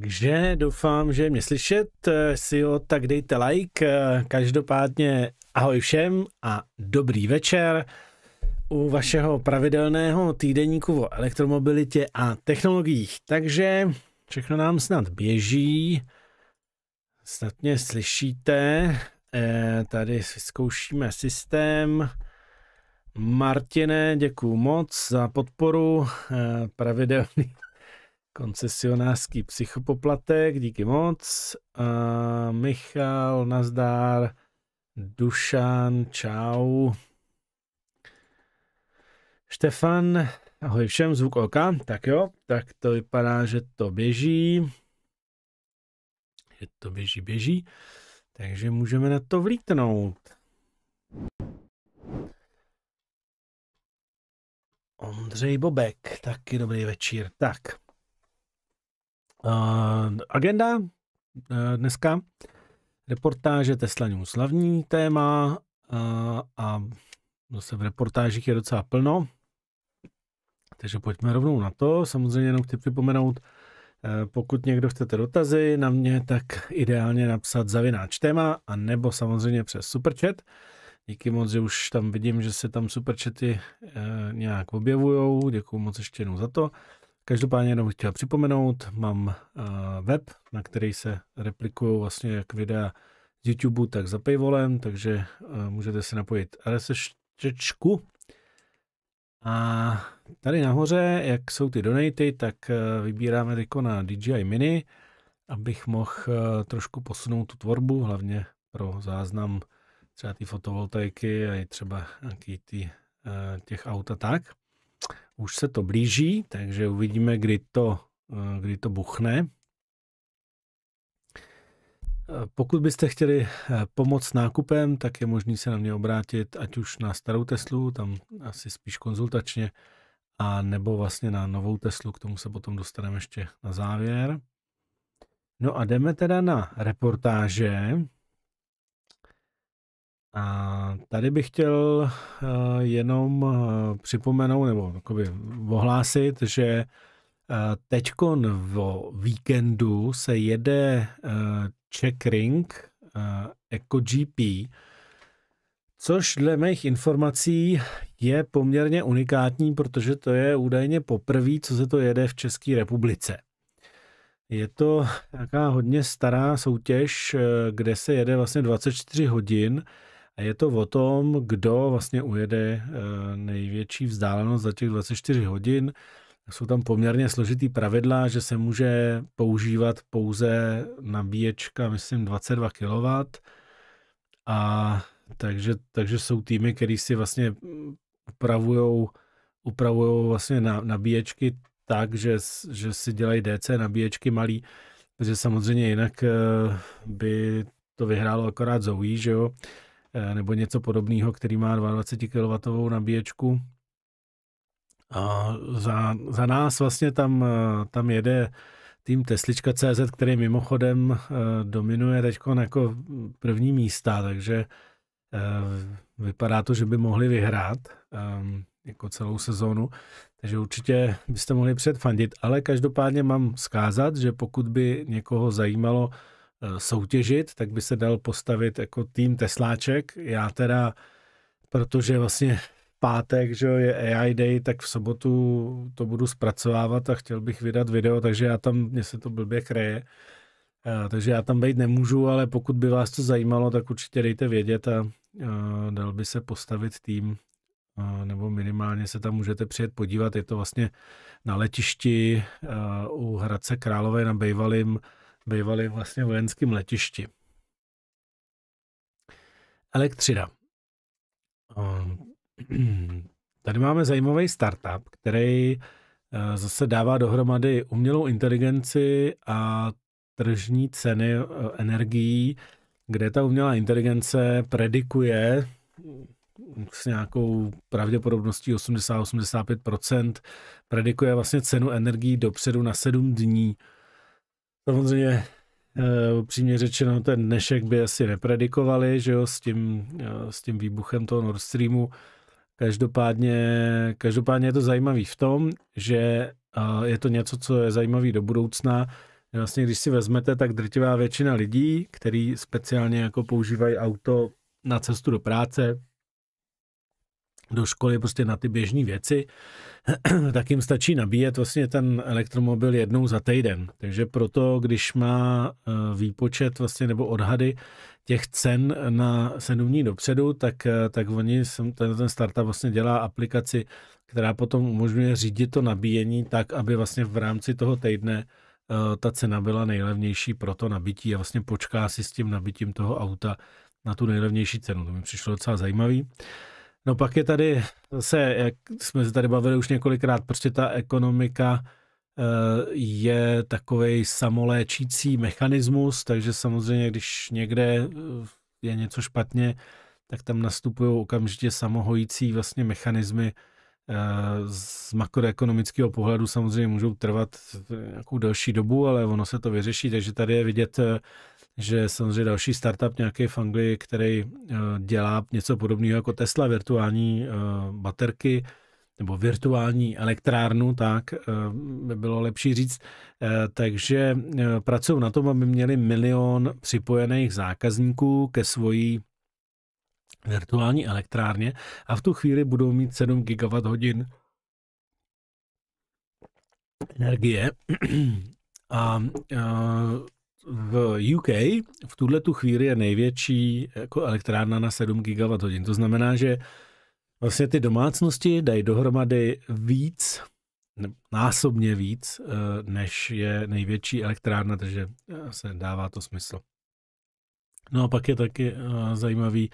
Takže doufám, že mě slyšet. Eh, si jo, tak dejte like. Eh, každopádně ahoj všem a dobrý večer u vašeho pravidelného týdenníku o elektromobilitě a technologiích. Takže všechno nám snad běží. Snad mě slyšíte. Eh, tady zkoušíme systém. Martine, děkuji moc za podporu pravidelný Koncesionářský psychopoplatek, díky moc. Uh, Michal, nazdár. Dušan, čau. Štefan, ahoj všem, zvuk oka. Tak jo, tak to vypadá, že to běží. Že to běží, běží. Takže můžeme na to vlítnout. Ondřej Bobek, taky dobrý večír. Tak, agenda uh, dneska. Reportáže Tesla News hlavní téma uh, a zase v reportážích je docela plno. Takže pojďme rovnou na to. Samozřejmě jenom chci připomenout, e, pokud někdo chcete dotazy na mě, tak ideálně napsat zavináč téma, a nebo samozřejmě přes superchat. Díky moc, že už tam vidím, že se tam superčety e, nějak objevujou. Děkuji moc ještě jednou za to. Každopádně jenom chtěl připomenout, mám eh, web, na který se replikují vlastně jak videa z YouTube, tak za paywallem, takže eh, můžete si napojit čečku. A tady nahoře, jak jsou ty donaty, tak eh, vybíráme jako na DJI Mini, abych mohl trošku posunout tu tvorbu, hlavně pro záznam třeba ty fotovoltaiky a i třeba nějaký těch aut a tak už se to blíží, takže uvidíme, kdy to, eh, kdy to buchne. Eh, pokud byste chtěli eh, pomoct nákupem, tak je možné se na mě obrátit ať už na starou Teslu, tam asi spíš konzultačně, a nebo vlastně na novou Teslu, k tomu se potom dostaneme ještě na závěr. No a jdeme teda na reportáže. A tady bych chtěl eh, jenom eh, připomenout nebo ohlásit, že eh, teďkon v víkendu se jede Czech Ring Eco GP, což dle mých informací je poměrně unikátní, protože to je údajně poprvé, co se to jede v České republice. Je to nějaká hodně stará soutěž, kde se jede vlastně 24 hodin, a je to o tom, kdo vlastně ujede eh, největší vzdálenost za těch 24 hodin. Jsou tam poměrně složitý pravidla, že se může používat pouze nabíječka, myslím, 22 kW. A takže, takže jsou týmy, které si vlastně upravují upravujou vlastně nabíječky tak, že, že si dělají DC nabíječky malý, protože samozřejmě jinak eh, by to vyhrálo akorát Zoe, že jo. Eh, nebo něco podobného, který má 22 kW nabíječku. A za, za nás vlastně tam, eh, tam jede tým CZ, který mimochodem eh, dominuje teď jako první místa, takže vypadá to, že by mohli vyhrát ehm, jako celou sezónu, takže určitě byste mohli předfandit, ale každopádně mám zkázat, že pokud by někoho zajímalo, Eh, soutěžit, tak by se dal postavit jako tým Tesláček. Já teda, protože vlastně pátek, že je AI Day, tak v sobotu to budu zpracovávat a chtěl bych vydat video, takže já tam, mně se to blbě kreje, a, eh, takže já tam být nemůžu, ale pokud by vás to zajímalo, tak určitě dejte vědět a, a eh, dal by se postavit tým, a, nebo minimálně se tam můžete přijet podívat, je to vlastně na letišti a, u Hradce Králové na Bejvalým, bývaly vlastně vojenským letišti. Elektřina. Eh, tady máme zajímavý startup, který eh, zase dává dohromady umělou inteligenci a tržní ceny eh, energií, kde ta umělá inteligence predikuje mm, s nějakou pravděpodobností 80-85%, predikuje vlastně cenu energií dopředu na 7 dní. Samozřejmě eh, upřímně řečeno, ten dnešek by asi nepredikovali, že jo, s tím, eh, s tím výbuchem toho Nord Streamu. Každopádně, každopádně je to zajímavý v tom, že eh, je to něco, co je zajímavý do budoucna. Vlastně, když si vezmete, tak drtivá většina lidí, kteří speciálně jako používají auto na cestu do práce, do školy prostě na ty běžné věci, tak jim stačí nabíjet vlastně ten elektromobil jednou za týden. Takže proto, když má eh, výpočet vlastně nebo odhady těch cen na sedm dní dopředu, tak, eh, tak oni, ten, ten startup vlastně dělá aplikaci, která potom umožňuje řídit to nabíjení tak, aby vlastně v rámci toho týdne eh, ta cena byla nejlevnější pro to nabití a vlastně počká si s tím nabitím toho auta na tu nejlevnější cenu. To mi přišlo docela zajímavý. No pak je tady zase, jak jsme se tady bavili už několikrát, prostě ta ekonomika eh, je takový samoléčící mechanismus, takže samozřejmě, když někde eh, je něco špatně, tak tam nastupují okamžitě samohojící vlastně mechanismy, eh, z makroekonomického pohledu samozřejmě můžou trvat nějakou delší dobu, ale ono se to vyřeší, takže tady je vidět že samozřejmě další startup nějaký v Anglii, který eh, dělá něco podobného jako Tesla, virtuální eh, baterky nebo virtuální elektrárnu, tak eh, by bylo lepší říct. Takže pracují na tom, aby měli milion připojených zákazníků ke svojí virtuální elektrárně a v tu chvíli budou mít 7 hodin energie. A, a v UK v tuhle tu chvíli je největší jako elektrárna na 7 GWh. To znamená, že vlastně ty domácnosti dají dohromady víc, násobně víc, eh, než je největší elektrárna, takže eh, se dává to smysl. No a pak je taky eh, zajímavý,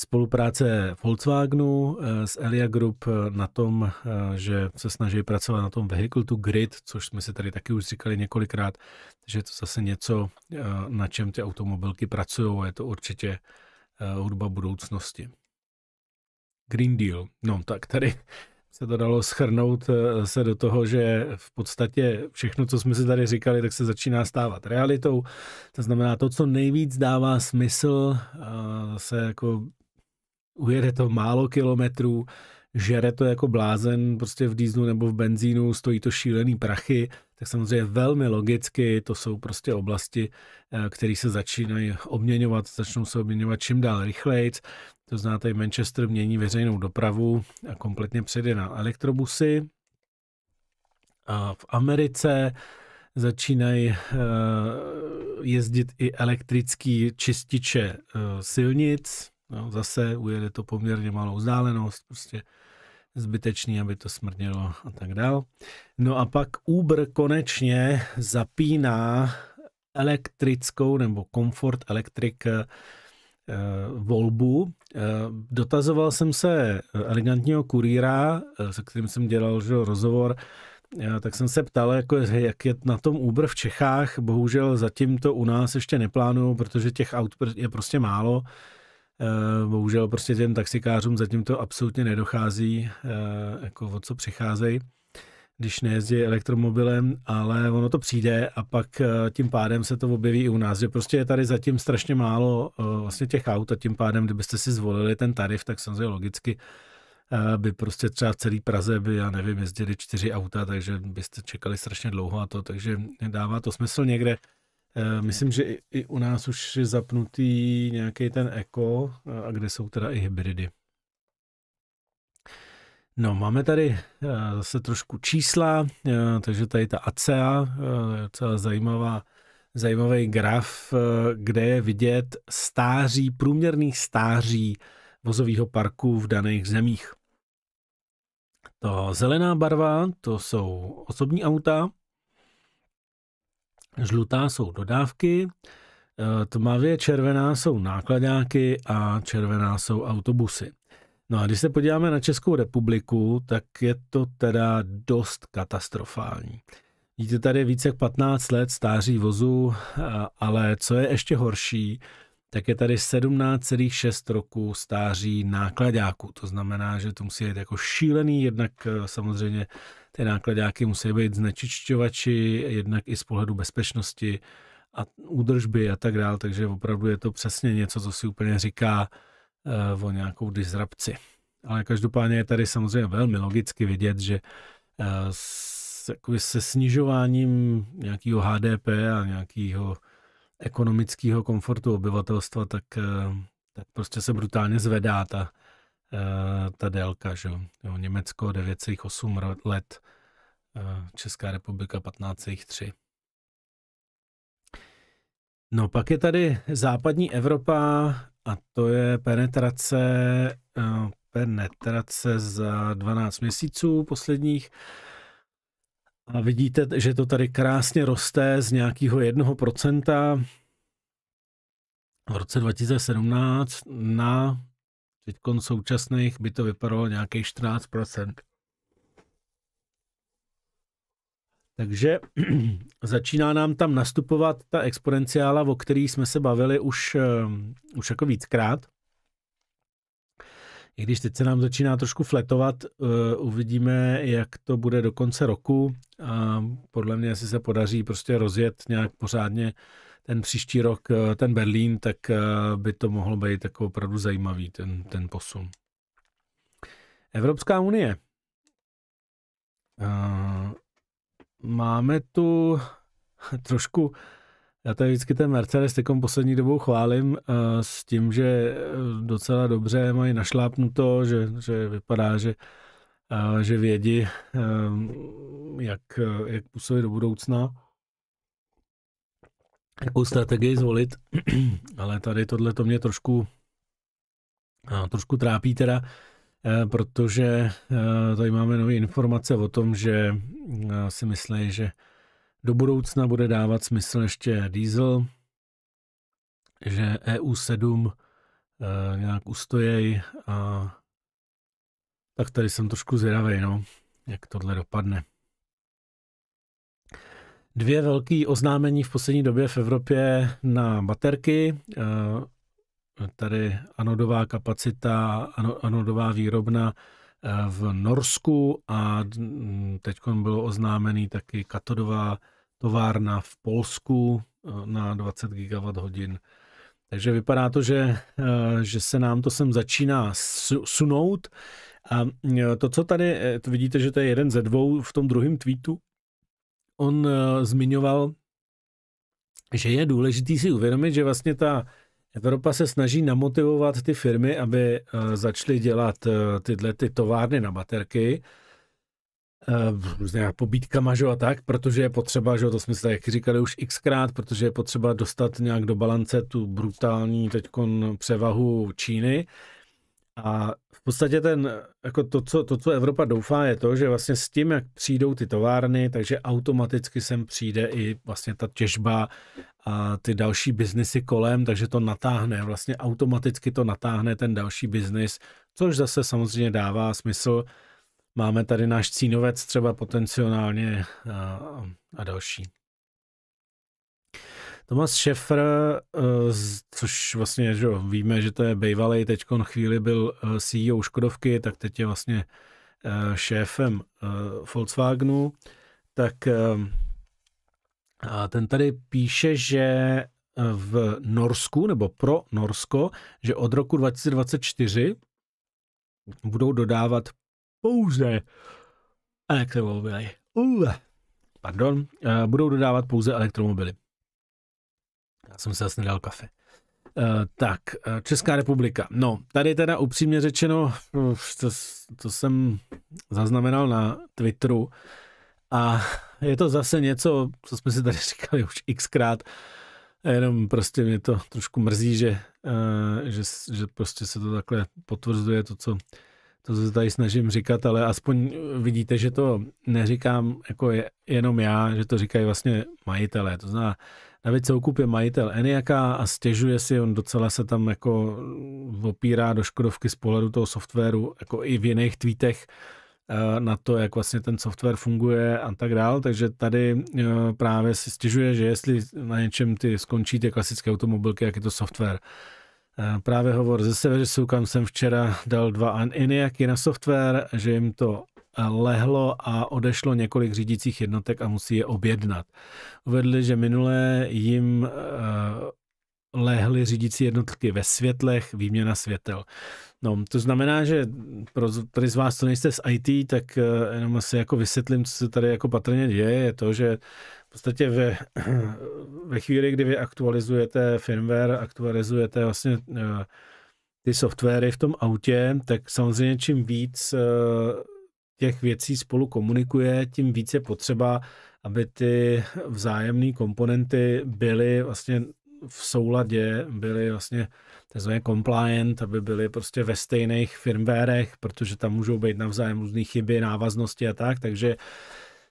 spolupráce Volkswagenu eh, s Elia Group eh, na tom, eh, že se snaží pracovat na tom vehicle to grid, což jsme si tady taky už říkali několikrát, že je to zase něco, na čem ty automobilky pracují a je to určitě hudba budoucnosti. Green Deal. No tak tady se to dalo schrnout se do toho, že v podstatě všechno, co jsme si tady říkali, tak se začíná stávat realitou. To znamená, to, co nejvíc dává smysl, se jako ujede to málo kilometrů, žere to jako blázen prostě v dýznu nebo v benzínu, stojí to šílený prachy, tak samozřejmě velmi logicky to jsou prostě oblasti, eh, které se začínají obměňovat, začnou se obměňovat čím dál rychleji. To znáte, Manchester mění veřejnou dopravu a kompletně přejde na elektrobusy. A v Americe začínají eh, jezdit i elektrický čističe eh, silnic, No, zase ujede to poměrně malou vzdálenost, prostě zbytečný, aby to smrdělo a tak dál. No a pak Uber konečně zapíná elektrickou nebo Comfort Electric eh, volbu. Eh, dotazoval jsem se elegantního kurýra, eh, se kterým jsem dělal že, rozhovor, já, tak jsem se ptal, jako, jak je na tom Uber v Čechách. Bohužel zatím to u nás ještě neplánují, protože těch aut je prostě málo. Eh, bohužel prostě těm taxikářům zatím to absolutně nedochází, eh, jako o co přicházejí když nejezdí elektromobilem, ale ono to přijde a pak eh, tím pádem se to objeví i u nás, že prostě je tady zatím strašně málo vlastně těch aut a tím pádem, kdybyste si zvolili ten tarif, tak samozřejmě logicky by prostě třeba v celý Praze by, já nevím, jezdili čtyři auta, takže byste čekali strašně dlouho a to, takže dává to smysl někde. Eh, myslím, že i, u nás už je zapnutý nějaký ten eko, eh, a kde jsou teda i hybridy. No, máme tady eh, zase trošku čísla, takže tady ta ACEA, docela zajímavá, zajímavý graf, kde je vidět stáří, průměrných stáří vozového parku v daných zemích. To zelená barva, to jsou osobní auta, Žlutá jsou dodávky, e, tmavě červená jsou nákladáky a červená jsou autobusy. No a když se podíváme na Českou republiku, tak je to teda dost katastrofální. Vidíte tady více jak 15 let stáří vozu, e, ale co je ještě horší, tak je tady 17,6 roku stáří nákladáků. To znamená, že to musí jít jako šílený, jednak e, samozřejmě ty nákladáky musí být znečišťovači, jednak i z pohledu bezpečnosti a údržby a tak dále, takže opravdu je to přesně něco, co si úplně říká e, o nějakou disrupci. Ale každopádně je tady samozřejmě velmi logicky vidět, že e, s, se snižováním nějakého HDP a nějakého ekonomického komfortu obyvatelstva, tak, e, tak prostě se brutálně zvedá ta Eh, ta délka, že jo. Německo 9,8 let, eh, Česká republika 15,3. No pak je tady západní Evropa a to je penetrace, eh, penetrace za 12 měsíců posledních. A vidíte, že to tady krásně roste z nějakého 1% v roce 2017 na Teď současných by to vypadalo nějakých 14%. Takže začíná nám tam nastupovat ta exponenciála, o který jsme se bavili už, eh, už jako víckrát. I když teď se nám začíná trošku fletovat, eh, uvidíme, jak to bude do konce roku a podle mě, jestli se podaří prostě rozjet nějak pořádně ten příští rok, eh, ten Berlín, tak eh, by to mohlo být jako opravdu zajímavý, ten, ten posun. Evropská unie. Eh, máme tu trošku, já tady vždycky ten Mercedes tekom poslední dobou chválím s tím, že docela dobře mají našlápnuto, že, že vypadá, že, že vědí, jak, jak působit do budoucna jakou strategii zvolit, ale tady tohle to mě trošku, trošku trápí teda, e, protože e, tady máme nové informace o tom, že e, si myslí, že do budoucna bude dávat smysl ještě diesel, že EU7 nějak ustojí a tak tady jsem trošku zvědavý, no, jak tohle dopadne dvě velké oznámení v poslední době v Evropě na baterky. Eh, tady anodová kapacita, anodová výrobna eh, v Norsku a mm, teď bylo oznámený taky katodová továrna v Polsku eh, na 20 GWh. Takže vypadá to, že, že se nám to sem začíná sunout. A to, co tady to vidíte, že to je jeden ze dvou v tom druhém tweetu, on uh, zmiňoval, že je důležité si uvědomit, že vlastně ta Evropa se snaží namotivovat ty firmy, aby uh, začaly dělat uh, tyhle ty továrny na baterky, různě pobítkama, že a tak, protože je potřeba, že to jsme se jak říkali už xkrát, protože je potřeba dostat nějak do balance tu brutální teďkon převahu Číny a v podstatě ten, jako to, co, to, co Evropa doufá, je to, že vlastně s tím, jak přijdou ty továrny, takže automaticky sem přijde i vlastně ta těžba a ty další biznesy kolem, takže to natáhne, vlastně automaticky to natáhne ten další biznis, což zase samozřejmě dává smysl. Máme tady náš cínovec třeba potenciálně a, a další. Thomas Schaeffer, eh, což vlastně že víme, že to je bývalý, teď chvíli byl eh, CEO Škodovky, tak teď je vlastně eh, šéfem Volkswagenu, tak ten tady píše, že v Norsku, nebo pro Norsko, že od roku 2024 budou dodávat pouze elektromobily. Uh, pardon, budou dodávat pouze elektromobily jsem si asi nedal kafe. Uh, tak, eh, Česká republika. No, tady teda upřímně řečeno, to, to jsem zaznamenal na Twitteru a je to zase něco, co jsme si tady říkali už xkrát, jenom prostě mě to trošku mrzí, že, uh, že, že prostě se to takhle potvrzuje, to, co to se tady snažím říkat, ale aspoň vidíte, že to neříkám jako jenom já, že to říkají vlastně majitelé. To znamená, David Soukup je majitel Eniaka a stěžuje si, on docela se tam jako opírá do škodovky z pohledu toho softwaru, jako i v jiných tweetech eh, na to, jak vlastně ten software funguje a tak dál, takže tady eh, právě si stěžuje, že jestli na něčem ty skončí ty klasické automobilky, jak je to software. Eh, právě hovor ze Severisu, kam jsem včera dal dva Eniaky na software, že jim to lehlo a odešlo několik řídících jednotek a musí je objednat. Uvedli, že minulé jim eh, lehly řídící jednotky ve světlech, výměna světel. No, to znamená, že pro tady z vás, co nejste z IT, tak eh, jenom asi jako vysvětlím, co se tady jako patrně děje, je to, že v podstatě ve, ve chvíli, kdy vy aktualizujete firmware, aktualizujete vlastně eh, ty softwary v tom autě, tak samozřejmě čím víc těch věcí spolu komunikuje, tím více potřeba, aby ty vzájemné komponenty byly vlastně v souladě, byly vlastně tzv. compliant, aby byly prostě ve stejných firmwarech, protože tam můžou být navzájem různé chyby, návaznosti a tak, takže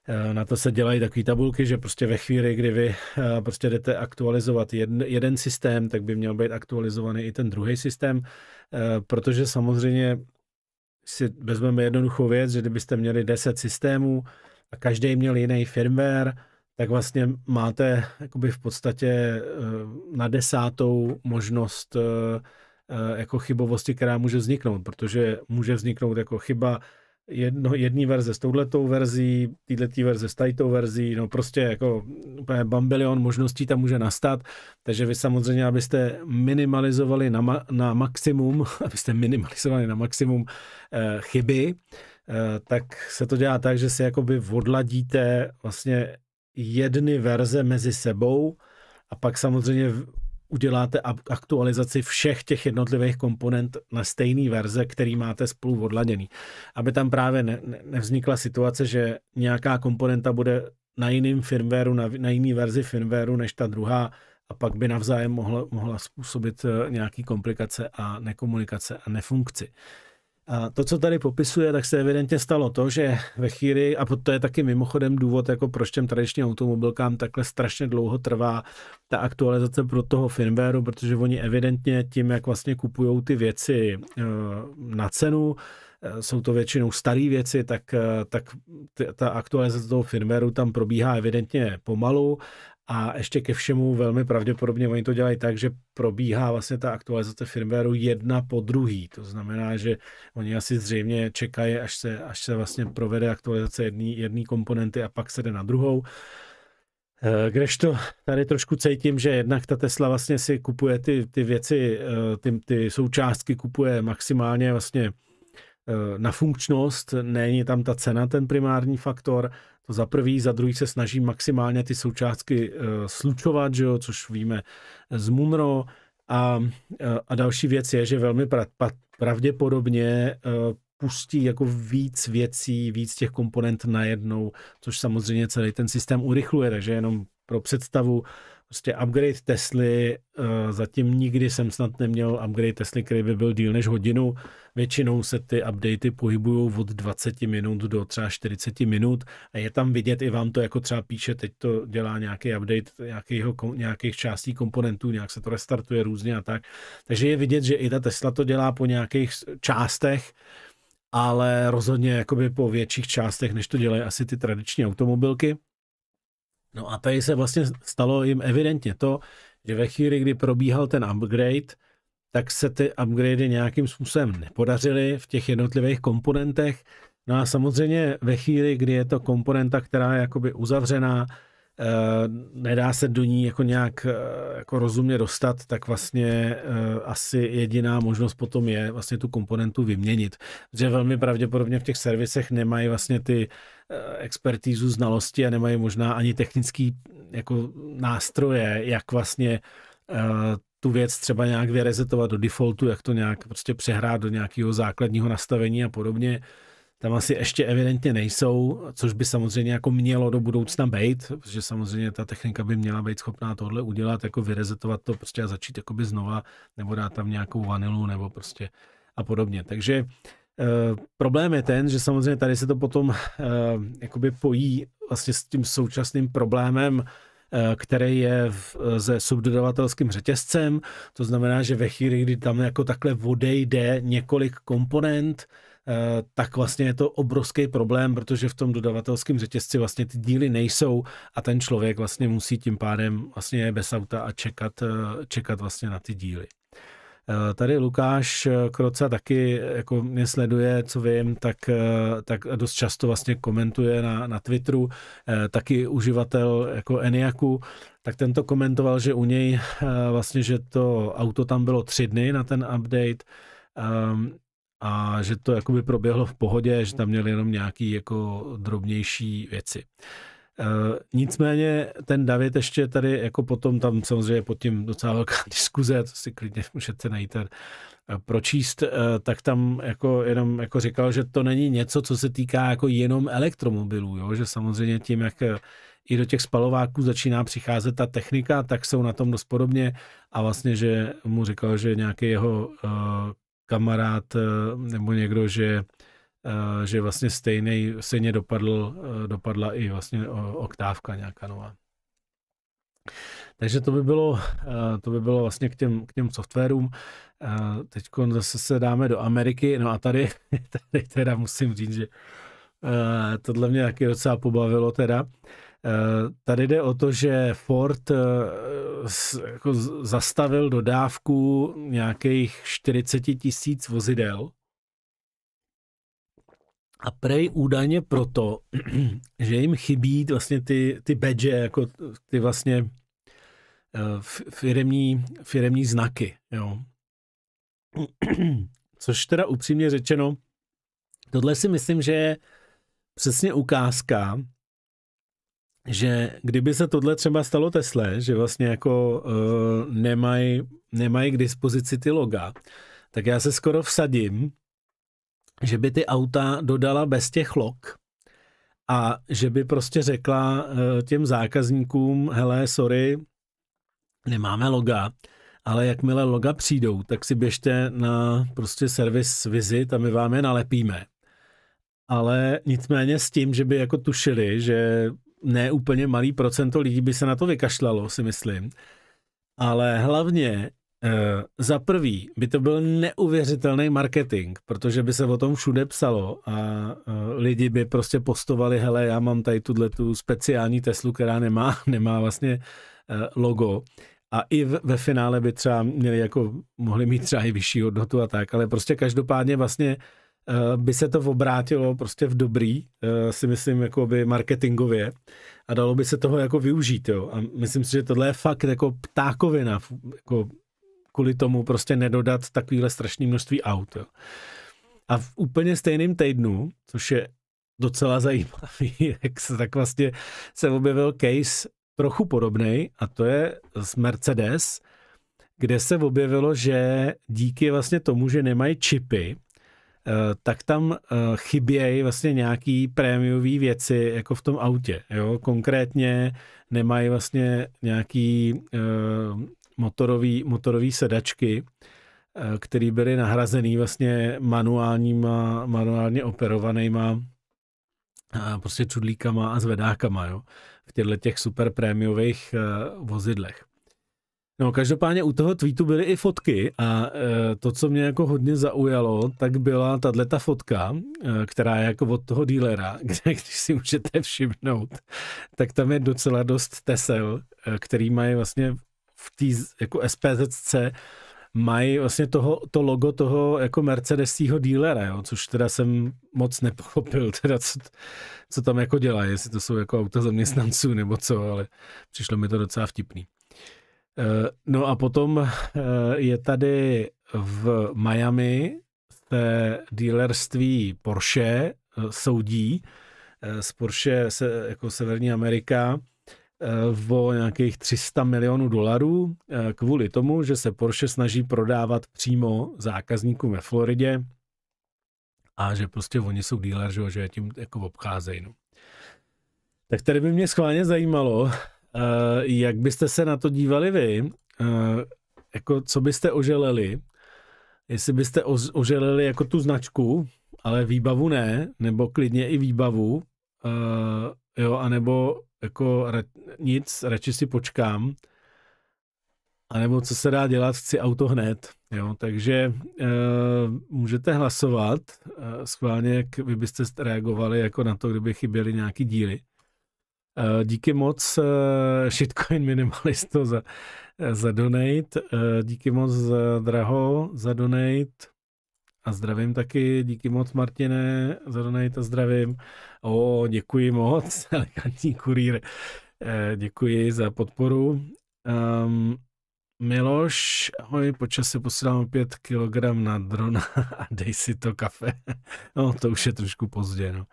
eh, na to se dělají takové tabulky, že prostě ve chvíli, kdy vy eh, prostě jdete aktualizovat jeden, jeden systém, tak by měl být aktualizovaný i ten druhý systém, eh, protože samozřejmě si vezmeme jednoduchou věc, že kdybyste měli 10 systémů a každý měl jiný firmware, tak vlastně máte jakoby v podstatě eh, na desátou možnost eh, eh, jako chybovosti, která může vzniknout, protože může vzniknout jako chyba jedno, jedný verze s touhletou verzí, týhletý verze s tajtou verzí, no prostě jako úplně bambilion možností tam může nastat, takže vy samozřejmě, abyste minimalizovali na, ma, na maximum, abyste minimalizovali na maximum eh, chyby, eh, tak se to dělá tak, že si jakoby odladíte vlastně jedny verze mezi sebou a pak samozřejmě uděláte aktualizaci všech těch jednotlivých komponent na stejný verze, který máte spolu odladěný. Aby tam právě ne, ne, nevznikla situace, že nějaká komponenta bude na jiném firmwareu, na, na jiný verzi firmwareu než ta druhá a pak by navzájem mohla, mohla způsobit eh, nějaký komplikace a nekomunikace a nefunkci. A to, co tady popisuje, tak se evidentně stalo to, že ve chvíli, a to je taky mimochodem důvod, jako proč těm tradičním automobilkám takhle strašně dlouho trvá ta aktualizace pro toho firmwareu, protože oni evidentně tím, jak vlastně kupují ty věci eh, na cenu, eh, jsou to většinou staré věci, tak, eh, tak ta aktualizace toho firmwareu tam probíhá evidentně pomalu a ještě ke všemu velmi pravděpodobně oni to dělají tak, že probíhá vlastně ta aktualizace firmwareu jedna po druhý. To znamená, že oni asi zřejmě čekají, až se, až se vlastně provede aktualizace jedné komponenty a pak se jde na druhou. Eh, Když to tady trošku cítím, že jednak ta Tesla vlastně si kupuje ty, ty věci, eh, ty, ty součástky kupuje maximálně vlastně eh, na funkčnost, není tam ta cena ten primární faktor to za prvý, za druhý se snaží maximálně ty součástky eh, slučovat, že jo, což víme z Munro. A, eh, a další věc je, že velmi pra, pra, pravděpodobně eh, pustí jako víc věcí, víc těch komponent najednou, což samozřejmě celý ten systém urychluje, takže jenom pro představu, prostě upgrade Tesly, eh, zatím nikdy jsem snad neměl upgrade Tesly, který by byl díl než hodinu. Většinou se ty updaty pohybují od 20 minut do třeba 40 minut a je tam vidět, i vám to jako třeba píše, teď to dělá nějaký update nějakého, nějakých částí komponentů, nějak se to restartuje různě a tak. Takže je vidět, že i ta Tesla to dělá po nějakých částech, ale rozhodně jakoby po větších částech, než to dělají asi ty tradiční automobilky. No a tady se vlastně stalo jim evidentně to, že ve chvíli, kdy probíhal ten upgrade, tak se ty upgradey nějakým způsobem nepodařily v těch jednotlivých komponentech. No a samozřejmě ve chvíli, kdy je to komponenta, která je jakoby uzavřená, Eh, nedá se do ní jako nějak eh, jako rozumně dostat, tak vlastně eh, asi jediná možnost potom je vlastně tu komponentu vyměnit. Protože velmi pravděpodobně v těch servisech nemají vlastně ty expertízu znalosti a nemají možná ani technický jako nástroje, jak vlastně tu věc třeba nějak vyrezetovat do defaultu, jak to nějak prostě přehrát do nějakého základního nastavení a podobně. Uh, tam asi ještě evidentně nejsou, což by samozřejmě jako mělo do budoucna být, protože samozřejmě ta technika by měla být schopná tohle udělat, jako vyrezetovat to prostě a začít jakoby znova, nebo dát tam nějakou vanilu, nebo prostě a podobně. Takže e, problém je ten, že samozřejmě tady se to potom e, jakoby pojí vlastně s tím současným problémem, eh, který je v, se subdodavatelským řetězcem, to znamená, že ve chvíli, kdy tam jako takhle odejde několik komponent, Eh, tak vlastně je to obrovský problém, protože v tom dodavatelském řetězci vlastně ty díly nejsou a ten člověk vlastně musí tím pádem vlastně bez auta a čekat, eh, čekat vlastně na ty díly. Eh, tady Lukáš Kroca taky jako mě sleduje, co vím, tak, tak dost často vlastně komentuje na, na Twitteru, taky uživatel jako Eniaku, tak ten to komentoval, že u něj vlastně, že to auto tam bylo tři dny na ten update, ehm, a že to jakoby proběhlo v pohodě, že tam měli jenom nějaký jako drobnější věci. E, nicméně ten David ještě tady jako potom tam samozřejmě pod tím docela velká diskuze, to si klidně můžete najít a pročíst, e, tak tam jako jenom jako říkal, že to není něco, co se týká jako jenom elektromobilů, jo? že samozřejmě tím, jak i do těch spalováků začíná přicházet ta technika, tak jsou na tom dost podobně a vlastně, že mu říkal, že nějaký jeho e, kamarád eh, nebo někdo, že, eh, že vlastně stejný, stejně dopadl, eh, dopadla i vlastně oktávka nějaká nová. Takže to by bylo, to by bylo vlastně k těm, k těm softwarům. Teď zase se dáme do Ameriky, no a tady, tady teda musím říct, že tohle mě taky docela pobavilo teda. Eh, tady jde o to, že Ford eh, jako zastavil dodávku nějakých 40 tisíc vozidel a prej údajně proto, že jim chybí vlastně ty, ty badge, jako ty vlastně eh, firemní, firemní znaky. Jo. Což teda upřímně řečeno, tohle si myslím, že je přesně ukázka, že kdyby se tohle třeba stalo Tesle, že vlastně jako uh, nemají nemaj k dispozici ty loga, tak já se skoro vsadím, že by ty auta dodala bez těch log a že by prostě řekla uh, těm zákazníkům, hele, sorry, nemáme loga, ale jakmile loga přijdou, tak si běžte na prostě servis Vizit a my vám je nalepíme ale nicméně s tím, že by jako tušili, že úplně malý procento lidí by se na to vykašlalo, si myslím. Ale hlavně eh, za prvý by to byl neuvěřitelný marketing, protože by se o tom všude psalo a eh, lidi by prostě postovali, hele, já mám tady tuhle tu speciální Teslu, která nemá, nemá vlastně eh, logo. A i v, ve finále by třeba měli jako, mohli mít třeba i vyšší hodnotu a tak, ale prostě každopádně vlastně Eh, by se to obrátilo prostě v dobrý, eh, si myslím, jako by marketingově a dalo by se toho jako využít, jo. A myslím si, že tohle je fakt jako ptákovina, jako kvůli tomu prostě nedodat takovýhle strašné množství aut, jo. A v úplně stejným týdnu, což je docela zajímavý, jak se tak vlastně se objevil case trochu podobný, a to je z Mercedes, kde se objevilo, že díky vlastně tomu, že nemají čipy, Eh, tak tam eh, chybějí vlastně nějaký prémiové věci jako v tom autě. Jo? Konkrétně nemají vlastně nějaký eh, motorový, motorový sedačky, které byly nahrazený vlastně manuálníma, manuálně operovanýma prostě čudlíkama a zvedákama jo? v těchto těch super prémiových vozidlech. No, každopádně u toho tweetu byly i fotky a e, to, co mě jako hodně zaujalo, tak byla tahle ta fotka, e, která je jako od toho dílera, kde, když si můžete všimnout, tak tam je docela dost tesel, e, který mají vlastně v té jako SPZC mají vlastně toho, to logo toho jako Mercedesího dílera, jo, což teda jsem moc nepochopil, teda co, co tam jako dělá, jestli to jsou jako auta zaměstnanců nebo co, ale přišlo mi to docela vtipný. Eh, no a potom eh, je tady v Miami se dílerství Porsche eh, soudí. Z Porsche se, jako Severní Amerika o nějakých 300 milionů dolarů kvůli tomu, že se Porsche snaží prodávat přímo zákazníkům ve Floridě a že prostě oni jsou dealer, že, je tím jako obcházejí. No. Tak tady by mě schválně zajímalo, Eh, jak byste se na to dívali vy? Eh, jako, co byste oželeli? Jestli byste oželeli jako tu značku, ale výbavu ne, nebo klidně i výbavu, eh, jo, anebo jako nic, radši si počkám, a nebo co se dá dělat, chci auto hned. Jo, takže uh, můžete hlasovat uh, schválně, jak vy byste reagovali jako na to, kdyby chyběly nějaký díly. Eh, díky moc eh, shitcoin minimalisto za, za donate, eh, díky moc za Draho za donate a zdravím taky, díky moc Martine za donate a zdravím. O, děkuji moc, elegantní kurýr, děkuji za podporu. Um, Miloš, ahoj, počas se posílám 5 kg na drona a dej si to kafe. No, to už je trošku pozdě, no.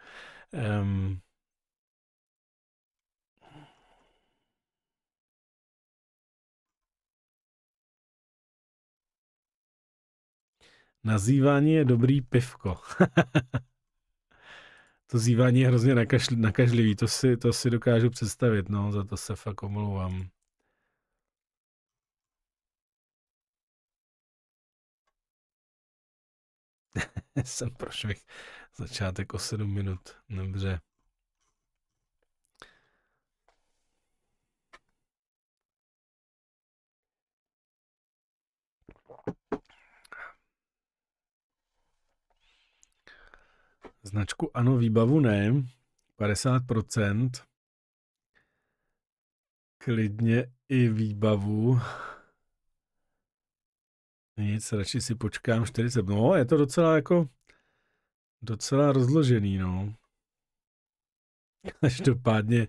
Um, Nazývání je dobrý pivko. to zývání je hrozně nakažlivý, to si, to si dokážu představit, no, za to se fakt omlouvám. Jsem prošvih začátek o 7 minut, dobře. Značku ano, výbavu ne, 50%. Klidně i výbavu. Nic, radši si počkám 40. No, je to docela jako docela rozložený, no. Každopádně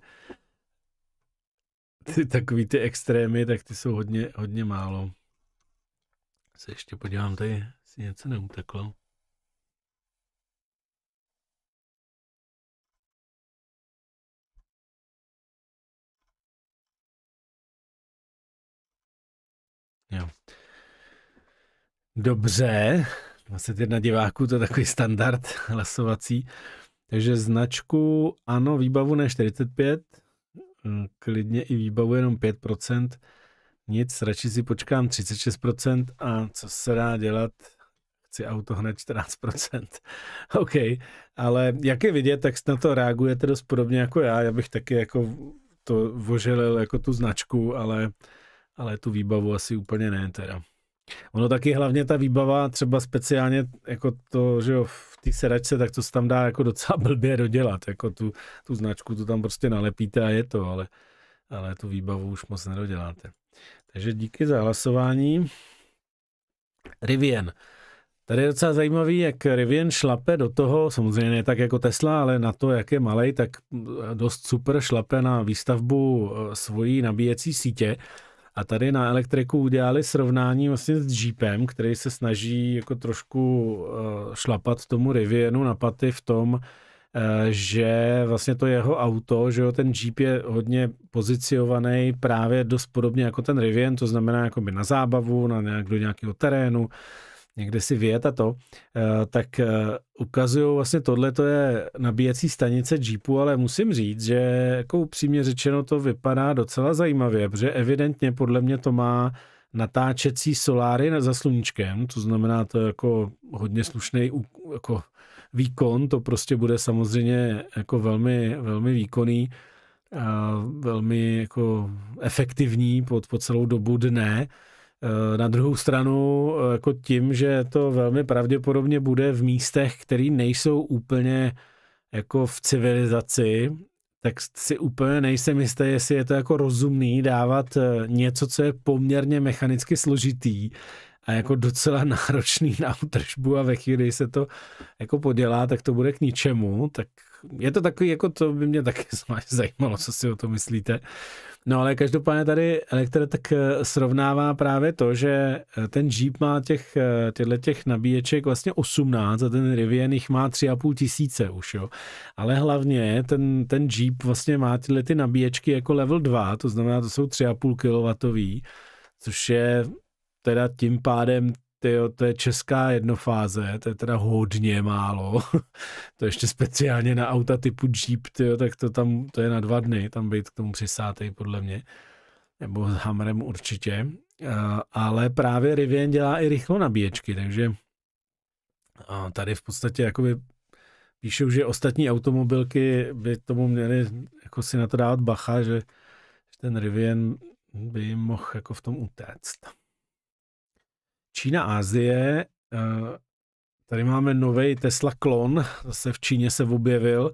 ty takový ty extrémy, tak ty jsou hodně, hodně málo. Se ještě podívám, tady si něco neuteklo. Dobře, 21 diváků, to je takový standard hlasovací. Takže značku ano, výbavu ne 45, hm, klidně i výbavu jenom 5%, nic, radši si počkám 36% a co se dá dělat, chci auto hned 14%. OK, ale jak je vidět, tak na to reagujete dost podobně jako já, já bych taky jako to voželil jako tu značku, ale, ale tu výbavu asi úplně ne teda. Ono taky hlavně ta výbava, třeba speciálně jako to, že jo, v té sedačce, tak to se tam dá jako docela blbě dodělat, jako tu, tu značku tu tam prostě nalepíte a je to, ale, ale tu výbavu už moc nedoděláte. Takže díky za hlasování. Rivian. Tady je docela zajímavý, jak Rivian šlape do toho, samozřejmě ne tak jako Tesla, ale na to, jak je malej, tak dost super šlape na výstavbu eh, svojí nabíjecí sítě. A tady na elektriku udělali srovnání vlastně s Jeepem, který se snaží jako trošku eh, šlapat tomu Rivienu na paty v tom, eh, že vlastně to jeho auto, že jo, ten Jeep je hodně poziciovaný právě dost podobně jako ten Rivian, to znamená jako by na zábavu, na nějak do nějakého terénu, někde si vyjet a to, eh, tak eh, ukazují vlastně tohle, to je nabíjecí stanice Jeepu, ale musím říct, že jako upřímně řečeno to vypadá docela zajímavě, protože evidentně podle mě to má natáčecí soláry za sluníčkem, to znamená to jako hodně slušný jako výkon, to prostě bude samozřejmě jako velmi, velmi výkonný a velmi jako efektivní po, po celou dobu dne Eh, na druhou stranu, eh, jako tím, že to velmi pravděpodobně bude v místech, které nejsou úplně jako v civilizaci, tak si úplně nejsem jistý, jestli je to jako rozumný dávat eh, něco, co je poměrně mechanicky složitý a jako docela náročný na utržbu a ve chvíli, kdy se to jako podělá, tak to bude k ničemu, tak je to takový, jako to by mě taky zajímalo, co si o to myslíte. No ale každopádně tady Elektra tak eh, srovnává právě to, že eh, ten Jeep má těch, eh, těchto těch nabíječek vlastně 18 a ten Rivian jich má 3,5 tisíce už, jo. Ale hlavně ten, ten Jeep vlastně má tyhle ty nabíječky jako level 2, to znamená, to jsou 3,5 kW, což je teda tím pádem ty to je česká jednofáze, to je teda hodně málo. to ještě speciálně na auta typu Jeep, tyjo, tak to tam, to je na dva dny, tam být k tomu přisátej podle mě. Nebo s Hamrem určitě. ale právě Rivian dělá i rychlo nabíječky, takže a tady v podstatě jakoby píšou, že ostatní automobilky by tomu měly jako si na to dávat bacha, že, že ten Rivian by jim mohl jako v tom utéct. Čína, Asie, eh, tady máme nový Tesla klon, zase v Číně se objevil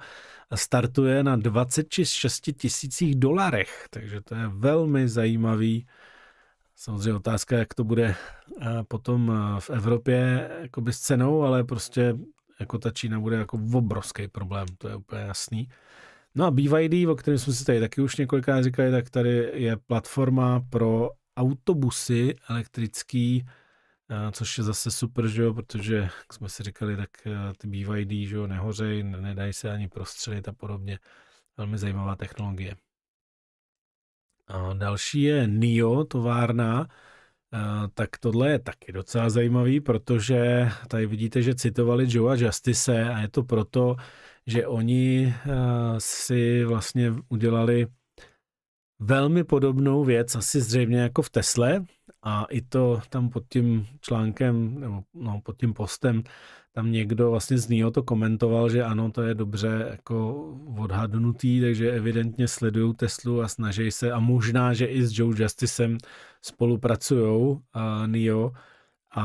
startuje na 26 tisících dolarech, takže to je velmi zajímavý. Samozřejmě otázka, jak to bude eh, potom eh, v Evropě jakoby s cenou, ale prostě jako ta Čína bude jako obrovský problém, to je úplně jasný. No a BYD, o kterém jsme si tady taky už několikrát říkali, tak tady je platforma pro autobusy elektrický, Eh, což je zase super, že jo, protože, jak jsme si říkali, tak eh, ty BYD, že jo, nehořej, nedají se ani prostřelit a podobně. Velmi zajímavá technologie. A další je NIO, továrna, eh, tak tohle je taky docela zajímavý, protože tady vidíte, že citovali a Justice a je to proto, že oni si vlastně udělali velmi podobnou věc, asi zřejmě jako v Tesle, a i to tam pod tím článkem, nebo no, pod tím postem, tam někdo vlastně z Nio to komentoval, že ano, to je dobře jako odhadnutý, takže evidentně sledují Teslu a snaží se a možná, že i s Joe Justicem spolupracují Nio, a,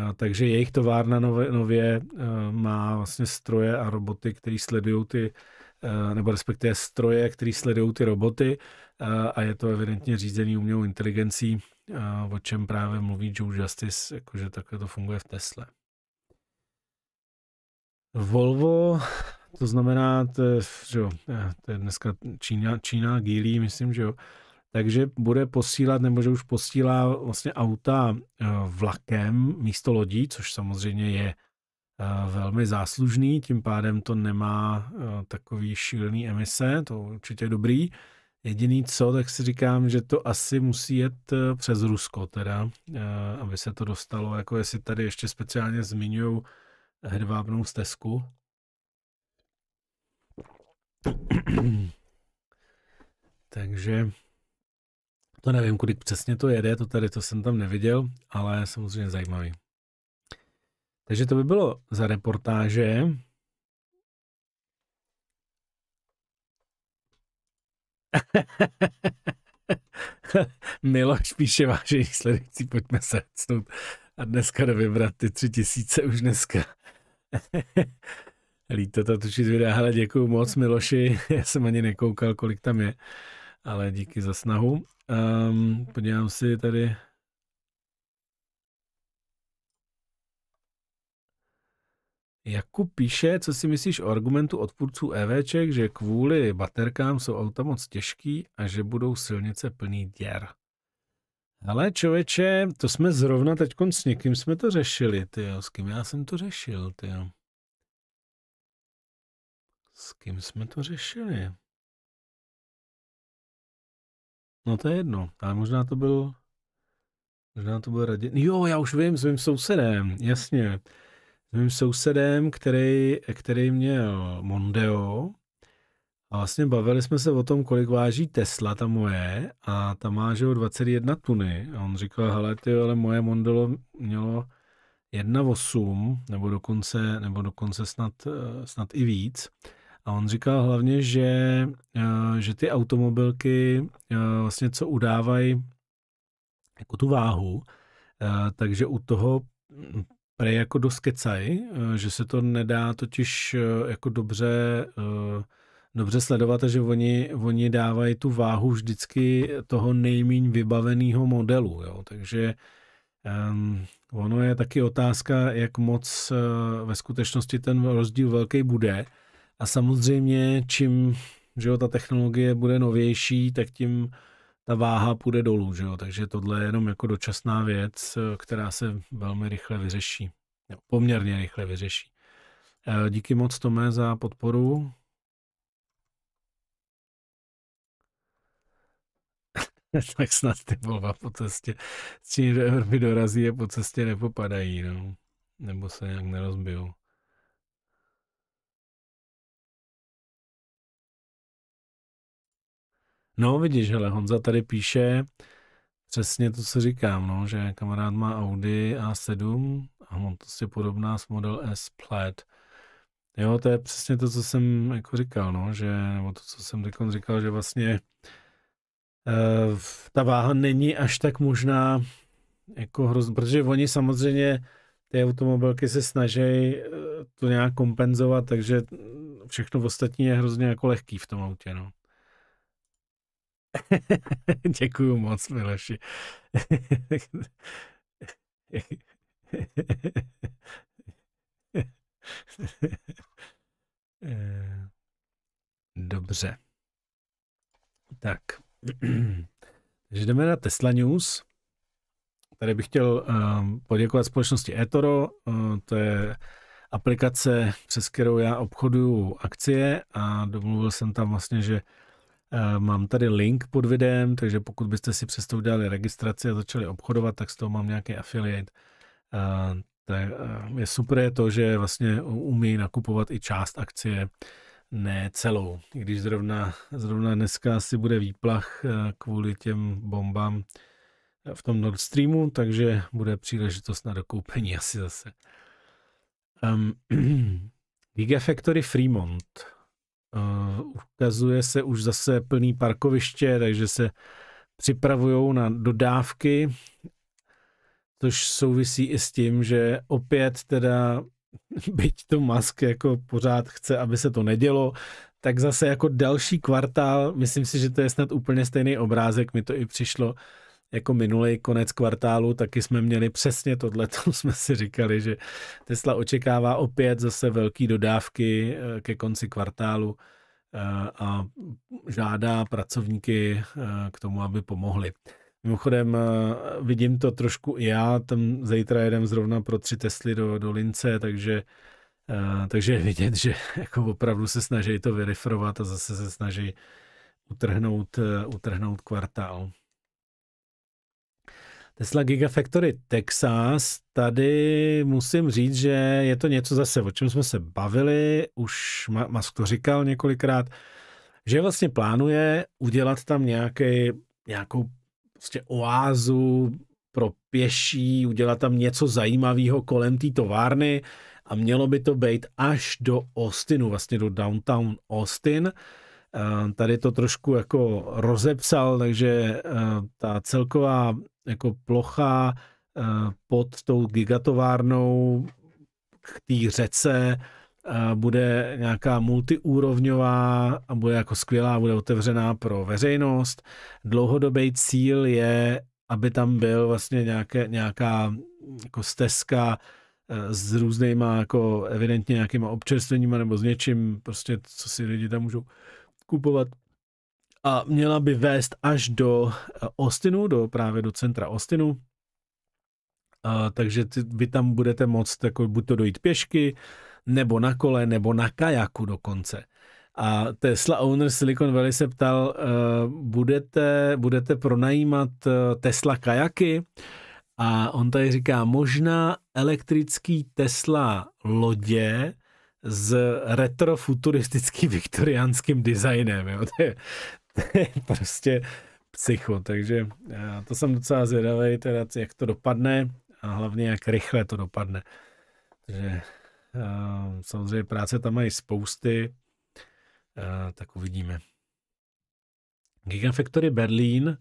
a takže jejich továrna nově, nově e, má vlastně stroje a roboty, které sledují ty, e, nebo respektive stroje, které sledují ty roboty a je to evidentně řízený umělou inteligencí, o čem právě mluví Joe Justice, jakože takhle to funguje v Tesle. Volvo, to znamená, to je, že jo, eh, to je dneska Čína, Čína Geely, myslím, že jo, takže bude posílat, nebo že už posílá vlastně auta eh, vlakem místo lodí, což samozřejmě je eh, velmi záslužný, tím pádem to nemá takový šílený emise, to určitě je dobrý. Jediný co, tak si říkám, že to asi musí jet eh, přes Rusko teda, eh, aby se to dostalo, jako jestli tady ještě speciálně zmiňují hedvábnou stezku. Takže to nevím, kudy přesně to jede, to tady to jsem tam neviděl, ale samozřejmě zajímavý. Takže to by bylo za reportáže. Miloš píše, vážení sledující, pojďme se cnout a dneska vybrat ty tři tisíce už dneska. Líto to tušit videa, hele děkuju moc Miloši, já jsem ani nekoukal, kolik tam je, ale díky za snahu. Um, podívám si tady, Jakub píše, co si myslíš o argumentu odpůrců EVček, že kvůli baterkám jsou auta moc těžký a že budou silnice plný děr. Ale člověče, to jsme zrovna teď s někým jsme to řešili, ty s kým já jsem to řešil, ty S kým jsme to řešili? No to je jedno, ale možná to byl, možná to byl raději. Jo, já už vím, s mým sousedem, jasně s mým sousedem, který, který měl eh, Mondeo. A vlastně bavili jsme se o tom, kolik váží Tesla, ta moje, a ta má, že 21 tuny. A on říkal, hele ty, ale moje Mondeo mělo 1,8, nebo dokonce, nebo dokonce snad, eh, snad i víc. A on říkal hlavně, že, eh, že ty automobilky vlastně co udávají jako tu váhu, takže u toho prej jako do skecaj, eh, že se to nedá totiž eh, jako dobře, eh, dobře sledovat, že oni, oni dávají tu váhu vždycky toho nejmíň vybaveného modelu. Jo? Takže um, ono je taky otázka, jak moc ve skutečnosti ten rozdíl velký bude. A samozřejmě, čím že jo, ta technologie bude novější, tak tím ta váha půjde dolů, že jo? takže tohle je jenom jako dočasná věc, která se velmi rychle vyřeší, poměrně rychle vyřeší. E, díky moc Tomé za podporu. tak snad ty volva po cestě, s čím dorazí a po cestě nepopadají, no. nebo se nějak nerozbijou. No vidíš, hele, Honza tady píše přesně to, co říkám, no, že kamarád má Audi A7 a on to si podobná s Model S Plaid. Jo, to je přesně to, co jsem jako říkal, no, že, nebo to, co jsem říkal, že vlastně uh, ta váha není až tak možná jako hrozně. protože oni samozřejmě ty automobilky se snaží eh, to nějak kompenzovat, takže všechno ostatní je hrozně jako lehký v tom autě, no. Děkuju moc, Miloši. Dobře. Tak. Takže jdeme na Tesla News. Tady bych chtěl um, poděkovat společnosti eToro, um, to je aplikace, přes kterou já obchoduju akcie a domluvil jsem tam vlastně, že Eh, mám tady link pod videem, takže pokud byste si přesto udělali registraci a začali obchodovat, tak z toho mám nějaký affiliate. Eh, eh, je super je to, že vlastně umí nakupovat i část akcie, ne celou. I když zrovna, zrovna dneska asi bude výplach kvůli těm bombám v tom Nord Streamu, takže bude příležitost na dokoupení asi zase. Um, Gigafactory Fremont Eh, ukazuje se už zase plný parkoviště, takže se připravují na dodávky, což souvisí i s tím, že opět teda, byť to Musk jako pořád chce, aby se to nedělo, tak zase jako další kvartál, myslím si, že to je snad úplně stejný obrázek, mi to i přišlo, jako minulý konec kvartálu, taky jsme měli přesně tohle, to jsme si říkali, že Tesla očekává opět zase velké dodávky eh, ke konci kvartálu eh, a žádá pracovníky eh, k tomu, aby pomohli. Mimochodem vidím to trošku i já, tam zítra jedem zrovna pro tři Tesly do, do Lince, takže takže je vidět, že jako opravdu se snaží to vyrefrovat a zase se snaží utrhnout, utrhnout kvartál. Tesla Gigafactory Texas, tady musím říct, že je to něco zase, o čem jsme se bavili, už Musk to říkal několikrát, že vlastně plánuje udělat tam nějaký, nějakou prostě oázu pro pěší, udělat tam něco zajímavého kolem té továrny a mělo by to být až do Austinu, vlastně do downtown Austin. Uh, Eh, tady to trošku jako rozepsal, takže eh, ta celková jako plocha eh, pod tou gigatovárnou k té řece bude nějaká multiúrovňová a bude jako skvělá, bude otevřená pro veřejnost. Dlouhodobý cíl je, aby tam byl vlastně nějaké, nějaká jako stezka s různýma jako evidentně nějakýma občerstveníma nebo s něčím, prostě co si lidi tam můžou kupovat a měla by vést až do eh, Austinu, do právě do centra Austinu. A, takže ty, vy tam budete moct jako buď to dojít pěšky, nebo na kole, nebo na kajaku dokonce. A Tesla owner Silicon Valley se ptal, uh, budete, budete pronajímat eh, Tesla kajaky? A on tady říká, možná elektrický Tesla lodě, s retrofuturistickým viktoriánským designem. Jo. To, je, to je prostě psycho, takže eh, to jsem docela zvědavý, teda, jak to dopadne a hlavně jak rychle to dopadne. Takže eh, samozřejmě práce tam mají spousty, eh, tak uvidíme. Gigafactory Berlín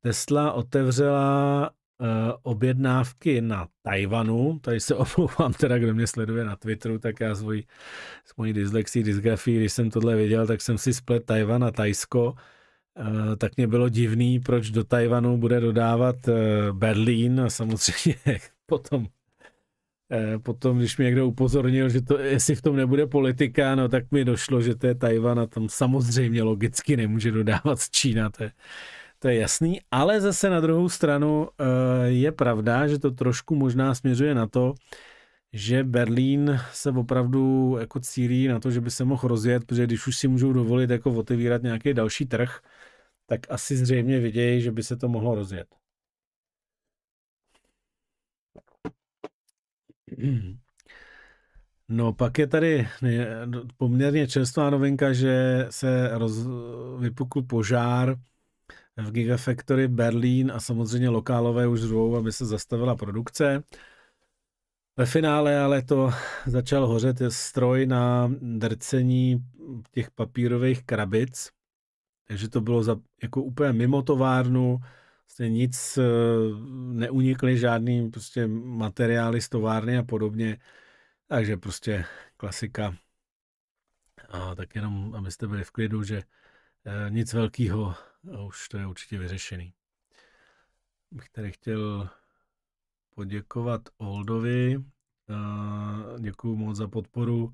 Tesla otevřela Eh, objednávky na Tajvanu. Tady se omlouvám teda, kdo mě sleduje na Twitteru, tak já svoji, s mojí dyslexí, dysgrafii, když jsem tohle viděl, tak jsem si splet Tajvan a Tajsko. Eh, tak mě bylo divný, proč do Tajvanu bude dodávat eh, Berlín a samozřejmě potom Potom, když mě někdo upozornil, že to, jestli v tom nebude politika, no tak mi došlo, že to je Tajvan a tam samozřejmě logicky nemůže dodávat z Čína. To je, to je jasný, ale zase na druhou stranu eh, je pravda, že to trošku možná směřuje na to, že Berlín se opravdu jako cílí na to, že by se mohl rozjet, protože když už si můžou dovolit jako otevírat nějaký další trh, tak asi zřejmě vidějí, že by se to mohlo rozjet. No pak je tady poměrně čerstvá novinka, že se roz, vypukl požár v Gigafactory Berlín a samozřejmě lokálové už řvou, aby se zastavila produkce. Ve finále ale to začal hořet je stroj na drcení těch papírových krabic, takže to bylo za, jako úplně mimo továrnu, vlastně nic eh, neunikly, žádný prostě materiály z továrny a podobně, takže prostě klasika. A tak jenom, abyste byli v klidu, že eh, nic velkého a už to je určitě vyřešený. Bych tady chtěl poděkovat Oldovi. Děkuji moc za podporu,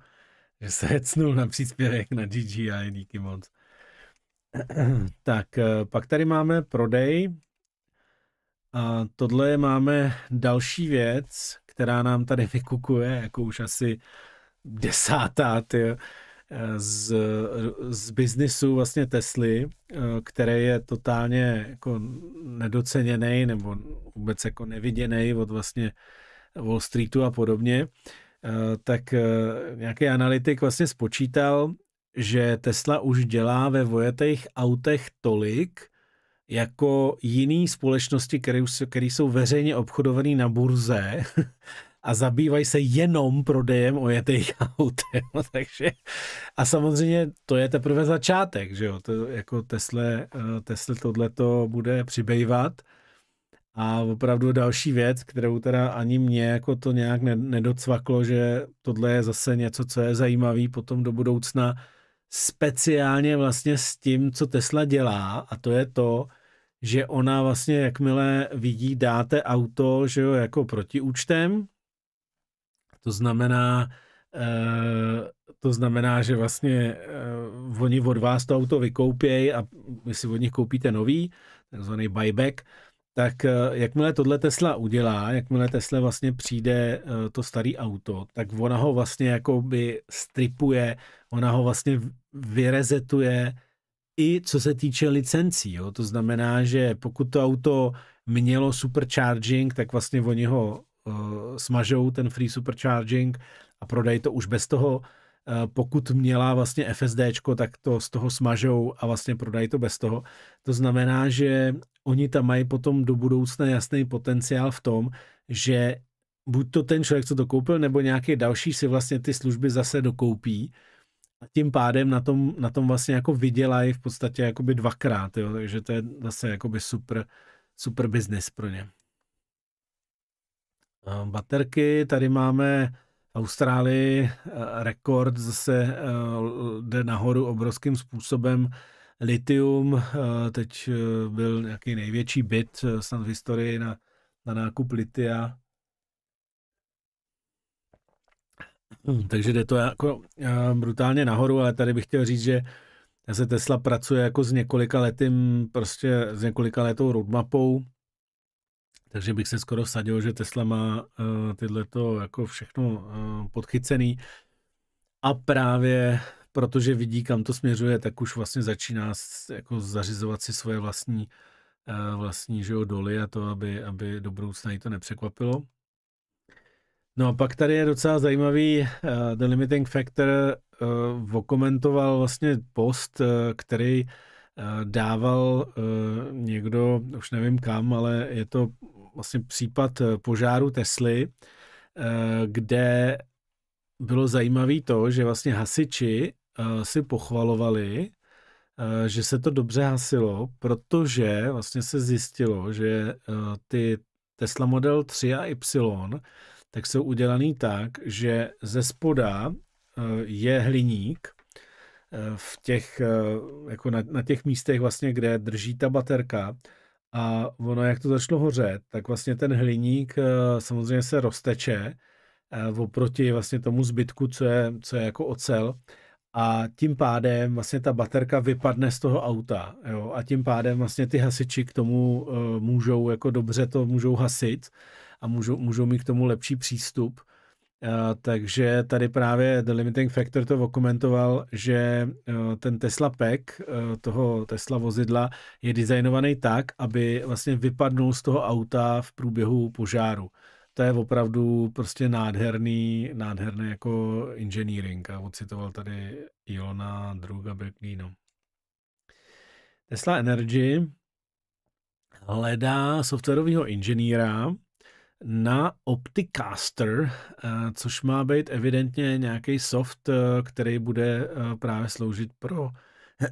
že se hecnul na příspěvek na DJI díky moc. tak, pak tady máme prodej. A tohle máme další věc, která nám tady vykukuje, jako už asi desátá, tyjo z, z biznisu vlastně Tesly, eh, který je totálně jako nedoceněný nebo vůbec jako neviděný od vlastně Wall Streetu a podobně, eh, tak eh, nějaký analytik vlastně spočítal, že Tesla už dělá ve vojetejch autech tolik, jako jiný společnosti, které, jsou veřejně obchodované na burze, a zabývají se jenom prodejem ojetých aut. Jo, no, takže, a samozřejmě to je teprve začátek, že jo, to, jako Tesla, eh, Tesla tohleto bude přibývat. A opravdu další věc, kterou teda ani mě jako to nějak nedocvaklo, že tohle je zase něco, co je zajímavý potom do budoucna, speciálně vlastně s tím, co Tesla dělá a to je to, že ona vlastně jakmile vidí, dáte auto, že jo, jako protiúčtem, to znamená, eh, to znamená, že vlastně eh, oni od vás to auto vykoupějí a vy si od nich koupíte nový, takzvaný buyback, tak eh, jakmile tohle Tesla udělá, jakmile Tesla vlastně přijde to staré auto, tak ona ho vlastně by stripuje, ona ho vlastně vyrezetuje i co se týče licencí. Jo? To znamená, že pokud to auto mělo supercharging, tak vlastně oni ho Eh, smažou ten free supercharging a prodají to už bez toho. Eh, pokud měla vlastně FSD, tak to z toho smažou a vlastně prodají to bez toho. To znamená, že oni tam mají potom do budoucna jasný potenciál v tom, že buď to ten člověk, co to koupil, nebo nějaký další si vlastně ty služby zase dokoupí a tím pádem na tom, na tom vlastně jako vydělají v podstatě jakoby dvakrát, jo? takže to je zase jakoby super, super business pro ně baterky. Tady máme v Austrálii eh, rekord, zase eh, jde nahoru obrovským způsobem. Litium, eh, teď byl nějaký největší byt snad v historii na, na nákup litia. Takže jde to jako brutálně nahoru, ale tady bych chtěl říct, že se Tesla pracuje jako s několika letým, prostě s několika letou roadmapou, takže bych se skoro vsadil, že Tesla má uh, eh, tyhle to jako všechno uh, podchycený. A právě protože vidí, kam to směřuje, tak už vlastně začíná jako zařizovat si svoje vlastní, uh, vlastní že jo, doly a to, aby, aby do budoucna to nepřekvapilo. No a pak tady je docela zajímavý uh, The Limiting Factor uh, okomentoval vlastně post, uh, který uh, dával uh, někdo, už nevím kam, ale je to vlastně případ eh, požáru Tesly, eh, kde bylo zajímavé to, že vlastně hasiči eh, si pochvalovali, že se to dobře hasilo, protože vlastně se zjistilo, že ty Tesla Model 3 a Y tak jsou udělaný tak, že ze spoda je hliník v těch, jako na, na těch místech vlastně, kde drží ta baterka, a ono, jak to začalo hořet, tak vlastně ten hliník eh, samozřejmě se rozteče eh, oproti vlastně tomu zbytku, co je, co je jako ocel a tím pádem vlastně ta baterka vypadne z toho auta jo? a tím pádem vlastně ty hasiči k tomu eh, můžou jako dobře to můžou hasit a můžou, můžou mít k tomu lepší přístup Eh, takže tady právě The Limiting Factor to dokumentoval, že eh, ten Tesla Pack eh, toho Tesla vozidla je designovaný tak, aby vlastně vypadnul z toho auta v průběhu požáru. To je opravdu prostě nádherný, nádherný jako engineering a ocitoval tady Ilona Druga Berklíno. Tesla Energy hledá softwarového inženýra, na Opticaster, eh, což má být evidentně nějaký soft, eh, který bude eh, právě sloužit pro,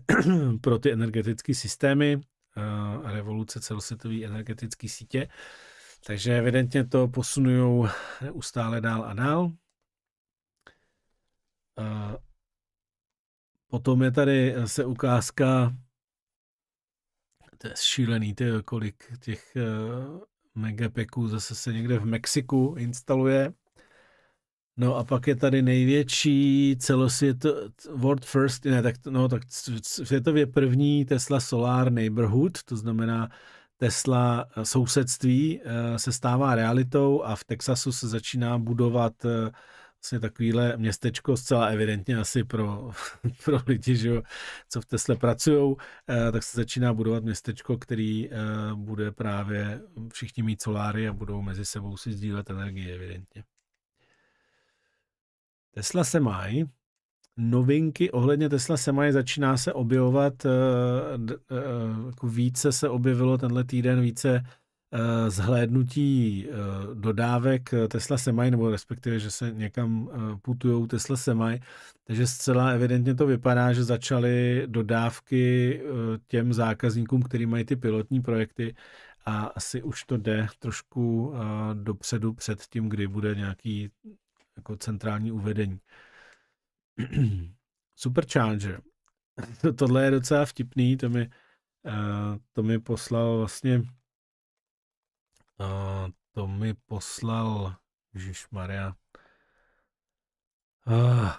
pro ty energetické systémy, revoluce celosvětové energetické sítě. Takže evidentně to posunují ustále dál a dál. Potom je tady se ukázka, to je šílený, ty, kolik těch Megapacku zase se někde v Mexiku instaluje. No a pak je tady největší celosvěto, world first, ne, tak, no, tak světově první Tesla Solar Neighborhood, to znamená Tesla sousedství eh, se stává realitou a v Texasu se začíná budovat eh, vlastně takovýhle městečko zcela evidentně asi pro, pro lidi, že jo, co v Tesle pracují, eh, tak se začíná budovat městečko, který eh, bude právě všichni mít soláry a budou mezi sebou si sdílet energii evidentně. Tesla se mají. Novinky ohledně Tesla se mají začíná se objevovat, eh, jako více se objevilo tenhle týden, více Eh, zhlédnutí eh, dodávek eh, Tesla Semi, nebo respektive, že se někam putují Tesla Semi, takže zcela evidentně to vypadá, že začaly dodávky těm zákazníkům, kteří mají ty pilotní projekty a asi už to jde trošku dopředu před tím, kdy bude nějaký jako centrální uvedení. Supercharger. Tohle je docela vtipný, to mi, to mi poslal vlastně Uh, to mi poslal Žiž Maria. Uh,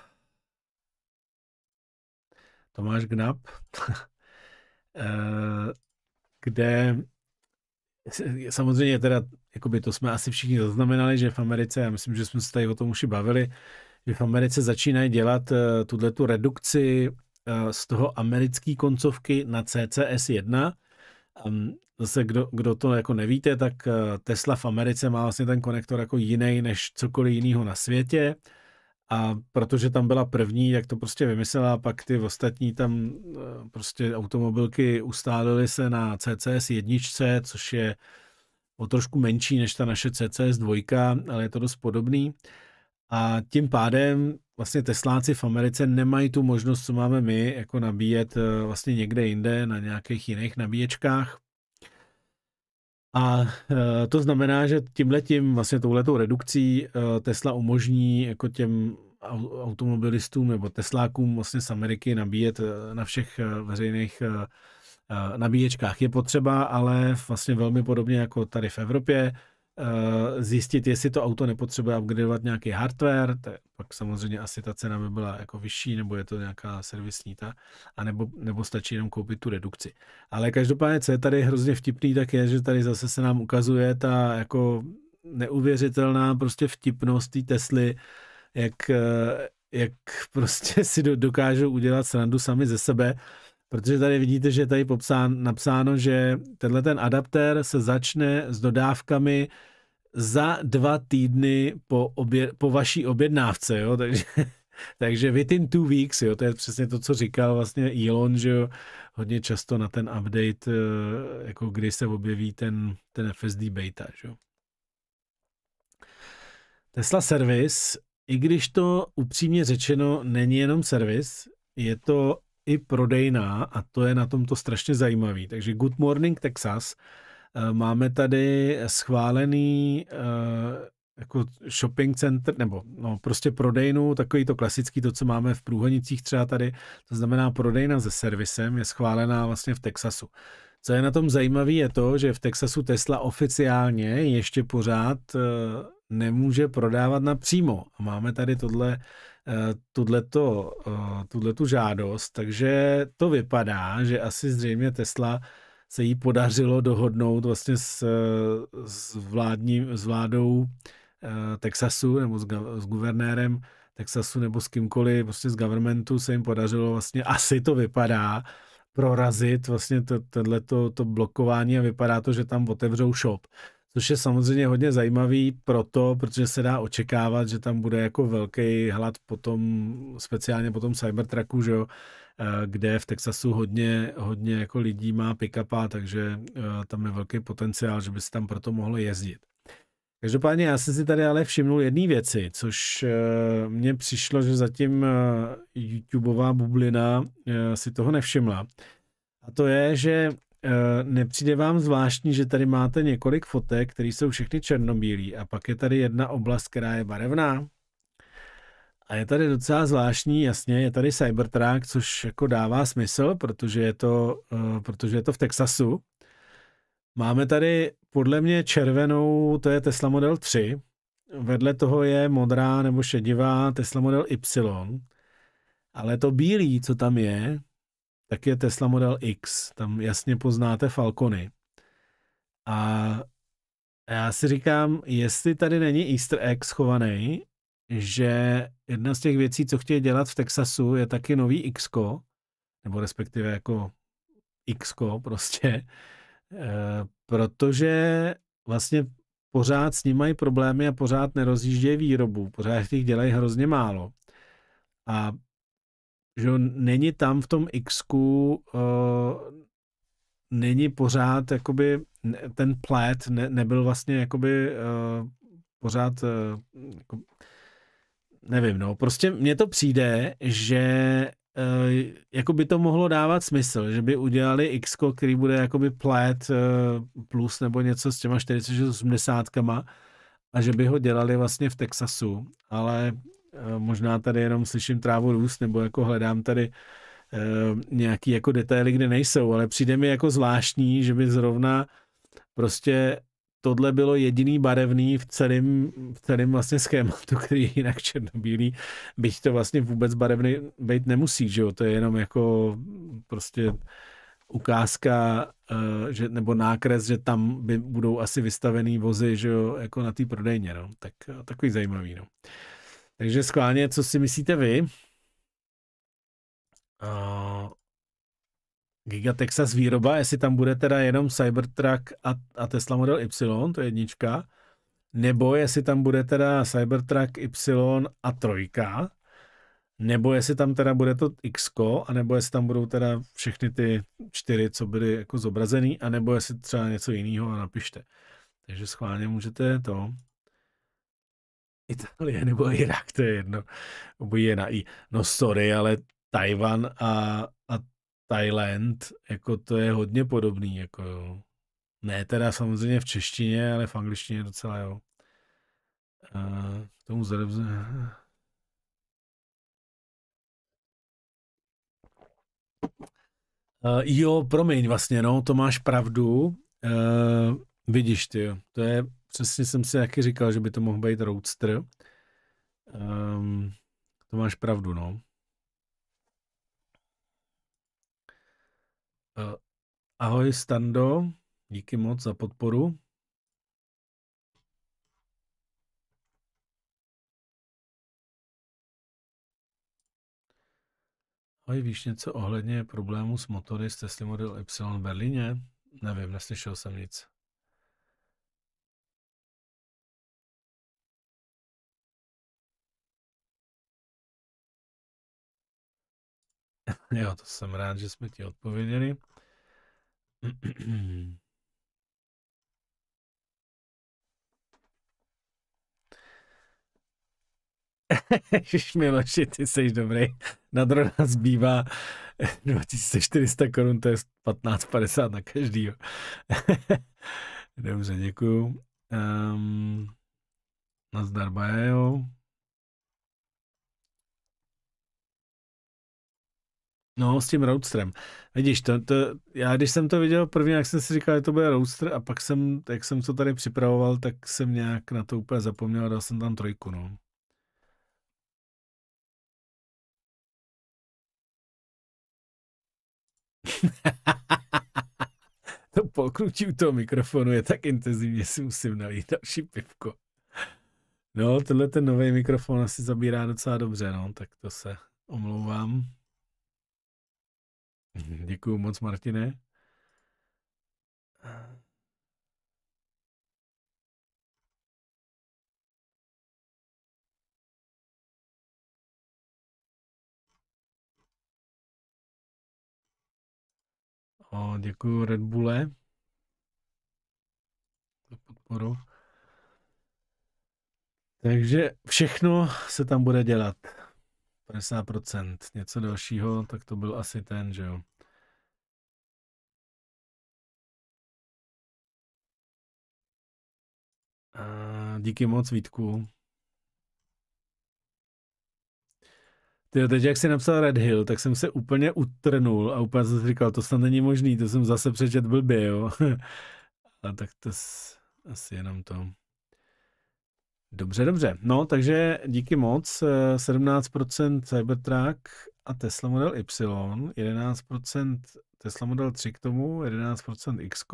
Tomáš Gnap, uh, kde samozřejmě teda, jakoby to jsme asi všichni zaznamenali, že v Americe, já myslím, že jsme se tady o tom už i bavili, že v Americe začínají dělat uh, eh, tuhle tu redukci uh, z toho americké koncovky na CCS1, um, zase kdo, kdo to jako nevíte, tak eh, Tesla v Americe má vlastně ten konektor jako jiný než cokoliv jiného na světě a protože tam byla první, jak to prostě vymyslela, pak ty ostatní tam eh, prostě automobilky ustálily se na CCS jedničce, což je o trošku menší než ta naše CCS dvojka, ale je to dost podobný. A tím pádem vlastně Tesláci v Americe nemají tu možnost, co máme my, jako nabíjet eh, vlastně někde jinde na nějakých jiných nabíječkách. A eh, to znamená, že tím, vlastně touhletou redukcí eh, Tesla umožní jako těm automobilistům nebo Teslákům vlastně z Ameriky nabíjet eh, na všech veřejných nabíječkách. Je potřeba ale vlastně velmi podobně jako tady v Evropě Eh, zjistit, jestli to auto nepotřebuje upgradeovat nějaký hardware, to je, pak samozřejmě asi ta cena by byla jako vyšší, nebo je to nějaká servisní ta, a nebo stačí jenom koupit tu redukci. Ale každopádně, co je tady hrozně vtipný, tak je, že tady zase se nám ukazuje ta jako neuvěřitelná prostě vtipnost té Tesly, jak, eh, jak prostě si dokážou udělat srandu sami ze sebe, protože tady vidíte, že je tady popsán, napsáno, že tenhle ten adaptér se začne s dodávkami za dva týdny po, obě, po vaší objednávce, jo, takže, takže within two weeks, jo, to je přesně to, co říkal vlastně Elon, že jo, hodně často na ten update, eh, jako kdy se objeví ten, ten FSD beta, jo. Tesla Service, i když to upřímně řečeno není jenom servis, je to i prodejná a to je na tomto strašně zajímavý. Takže Good Morning Texas eh, máme tady schválený eh, jako shopping center, nebo no, prostě prodejnu, takový to klasický, to, co máme v Průhonicích třeba tady, to znamená prodejna se servisem, je schválená vlastně v Texasu. Co je na tom zajímavé je to, že v Texasu Tesla oficiálně ještě pořád eh, nemůže prodávat napřímo. Máme tady tohle Eh, tuto, eh, tu žádost, takže to vypadá, že asi zřejmě Tesla se jí podařilo dohodnout vlastně s, s, vládním, s vládou eh, Texasu nebo s, s guvernérem Texasu nebo s kýmkoliv prostě s governmentu se jim podařilo vlastně, asi to vypadá, prorazit vlastně to, tohleto, to blokování a vypadá to, že tam otevřou shop což je samozřejmě hodně zajímavý proto, protože se dá očekávat, že tam bude jako velký hlad potom, speciálně potom Cybertrucku, že jo, eh, kde v Texasu hodně, hodně jako lidí má pick takže eh, tam je velký potenciál, že by se tam proto mohlo jezdit. Každopádně já jsem si tady ale všimnul jedné věci, což eh, mně přišlo, že zatím YouTubeová bublina si toho nevšimla. A to je, že Eh, nepřijde vám zvláštní, že tady máte několik fotek, které jsou všechny černobílé a pak je tady jedna oblast, která je barevná? A je tady docela zvláštní, jasně, je tady Cybertruck, což jako dává smysl, protože je to, eh, protože je to v Texasu. Máme tady podle mě červenou, to je Tesla Model 3, vedle toho je modrá nebo šedivá Tesla Model Y, ale to bílý, co tam je, tak je Tesla Model X. Tam jasně poznáte Falcony. A já si říkám, jestli tady není easter egg schovaný, že jedna z těch věcí, co chtějí dělat v Texasu, je taky nový x nebo respektive jako x prostě, e, protože vlastně pořád s ním mají problémy a pořád nerozjíždějí výrobu, pořád těch dělají hrozně málo. A že není tam v tom x uh, eh, není pořád jakoby ten plét ne, nebyl vlastně jakoby uh, pořád uh, jako, nevím, no, prostě mně to přijde, že uh, jako by to mohlo dávat smysl, že by udělali x který bude jakoby plét uh, plus nebo něco s těma 4680 a že by ho dělali vlastně v Texasu, ale Eh, možná tady jenom slyším trávu růst, nebo jako hledám tady eh, nějaký jako detaily, kde nejsou, ale přijde mi jako zvláštní, že by zrovna prostě tohle bylo jediný barevný v celém, v celém vlastně schématu, který je jinak černobílý, byť to vlastně vůbec barevný být nemusí, že jo, to je jenom jako prostě ukázka, eh, že, nebo nákres, že tam by budou asi vystavený vozy, že jo, jako na té prodejně, no, tak takový zajímavý, no. Takže skválně, co si myslíte vy? Uh, Giga Texas výroba, jestli tam bude teda jenom Cybertruck a, a Tesla Model Y, to je jednička, nebo jestli tam bude teda Cybertruck Y a trojka, nebo jestli tam teda bude to X, a nebo jestli tam budou teda všechny ty čtyři, co byly jako zobrazený, a nebo jestli třeba něco jiného a napište. Takže schválně můžete to Itálie nebo Irak, to je jedno. Obojí je na I. No sorry, ale Tajvan a, a Thailand, jako to je hodně podobný, jako jo. Ne teda samozřejmě v češtině, ale v angličtině docela jo. Uh, tomu zrebze... Uh, jo, promiň vlastně, no, to máš pravdu. Uh, vidíš, ty, to je přesně jsem si taky říkal, že by to mohl být roadster. Um, to máš pravdu, no. Uh, ahoj Stando, díky moc za podporu. Ahoj, víš něco ohledně problému s motory s Tesla Model Y v Berlíně? Nevím, neslyšel jsem nic. Jo, to jsem rád, že jsme ti odpověděli. Ježiš Miloši, ty jsi dobrý. Na drona zbývá 2400 korun, to je 15,50 na každýho. Dobře, děkuju. Um, nazdar Bajo. No, s tím roadstrem. Vidíš, to, to, já když jsem to viděl první, jak jsem si říkal, že to bude Roadster a pak jsem, jak jsem to tady připravoval, tak jsem nějak na to úplně zapomněl a dal jsem tam trojku, no. to pokručí u toho mikrofonu je tak intenzivně, si musím nalít další pivko. No, tenhle ten nový mikrofon asi zabírá docela dobře, no, tak to se omlouvám. Děkuji moc, Martine. O, děkuji Red Bulle za podporu. Takže všechno se tam bude dělat. 50%. Něco dalšího, tak to byl asi ten, že jo. A díky moc, Vítku. Ty, teď jak jsi napsal Red Hill, tak jsem se úplně utrnul a úplně jsem říkal, to snad není možný, to jsem zase přečet blbě, jo. a tak to asi jenom to. Dobře, dobře. No, takže díky moc. 17% eh, Cybertruck a Tesla Model Y, 11% Tesla Model 3 k tomu, 11% X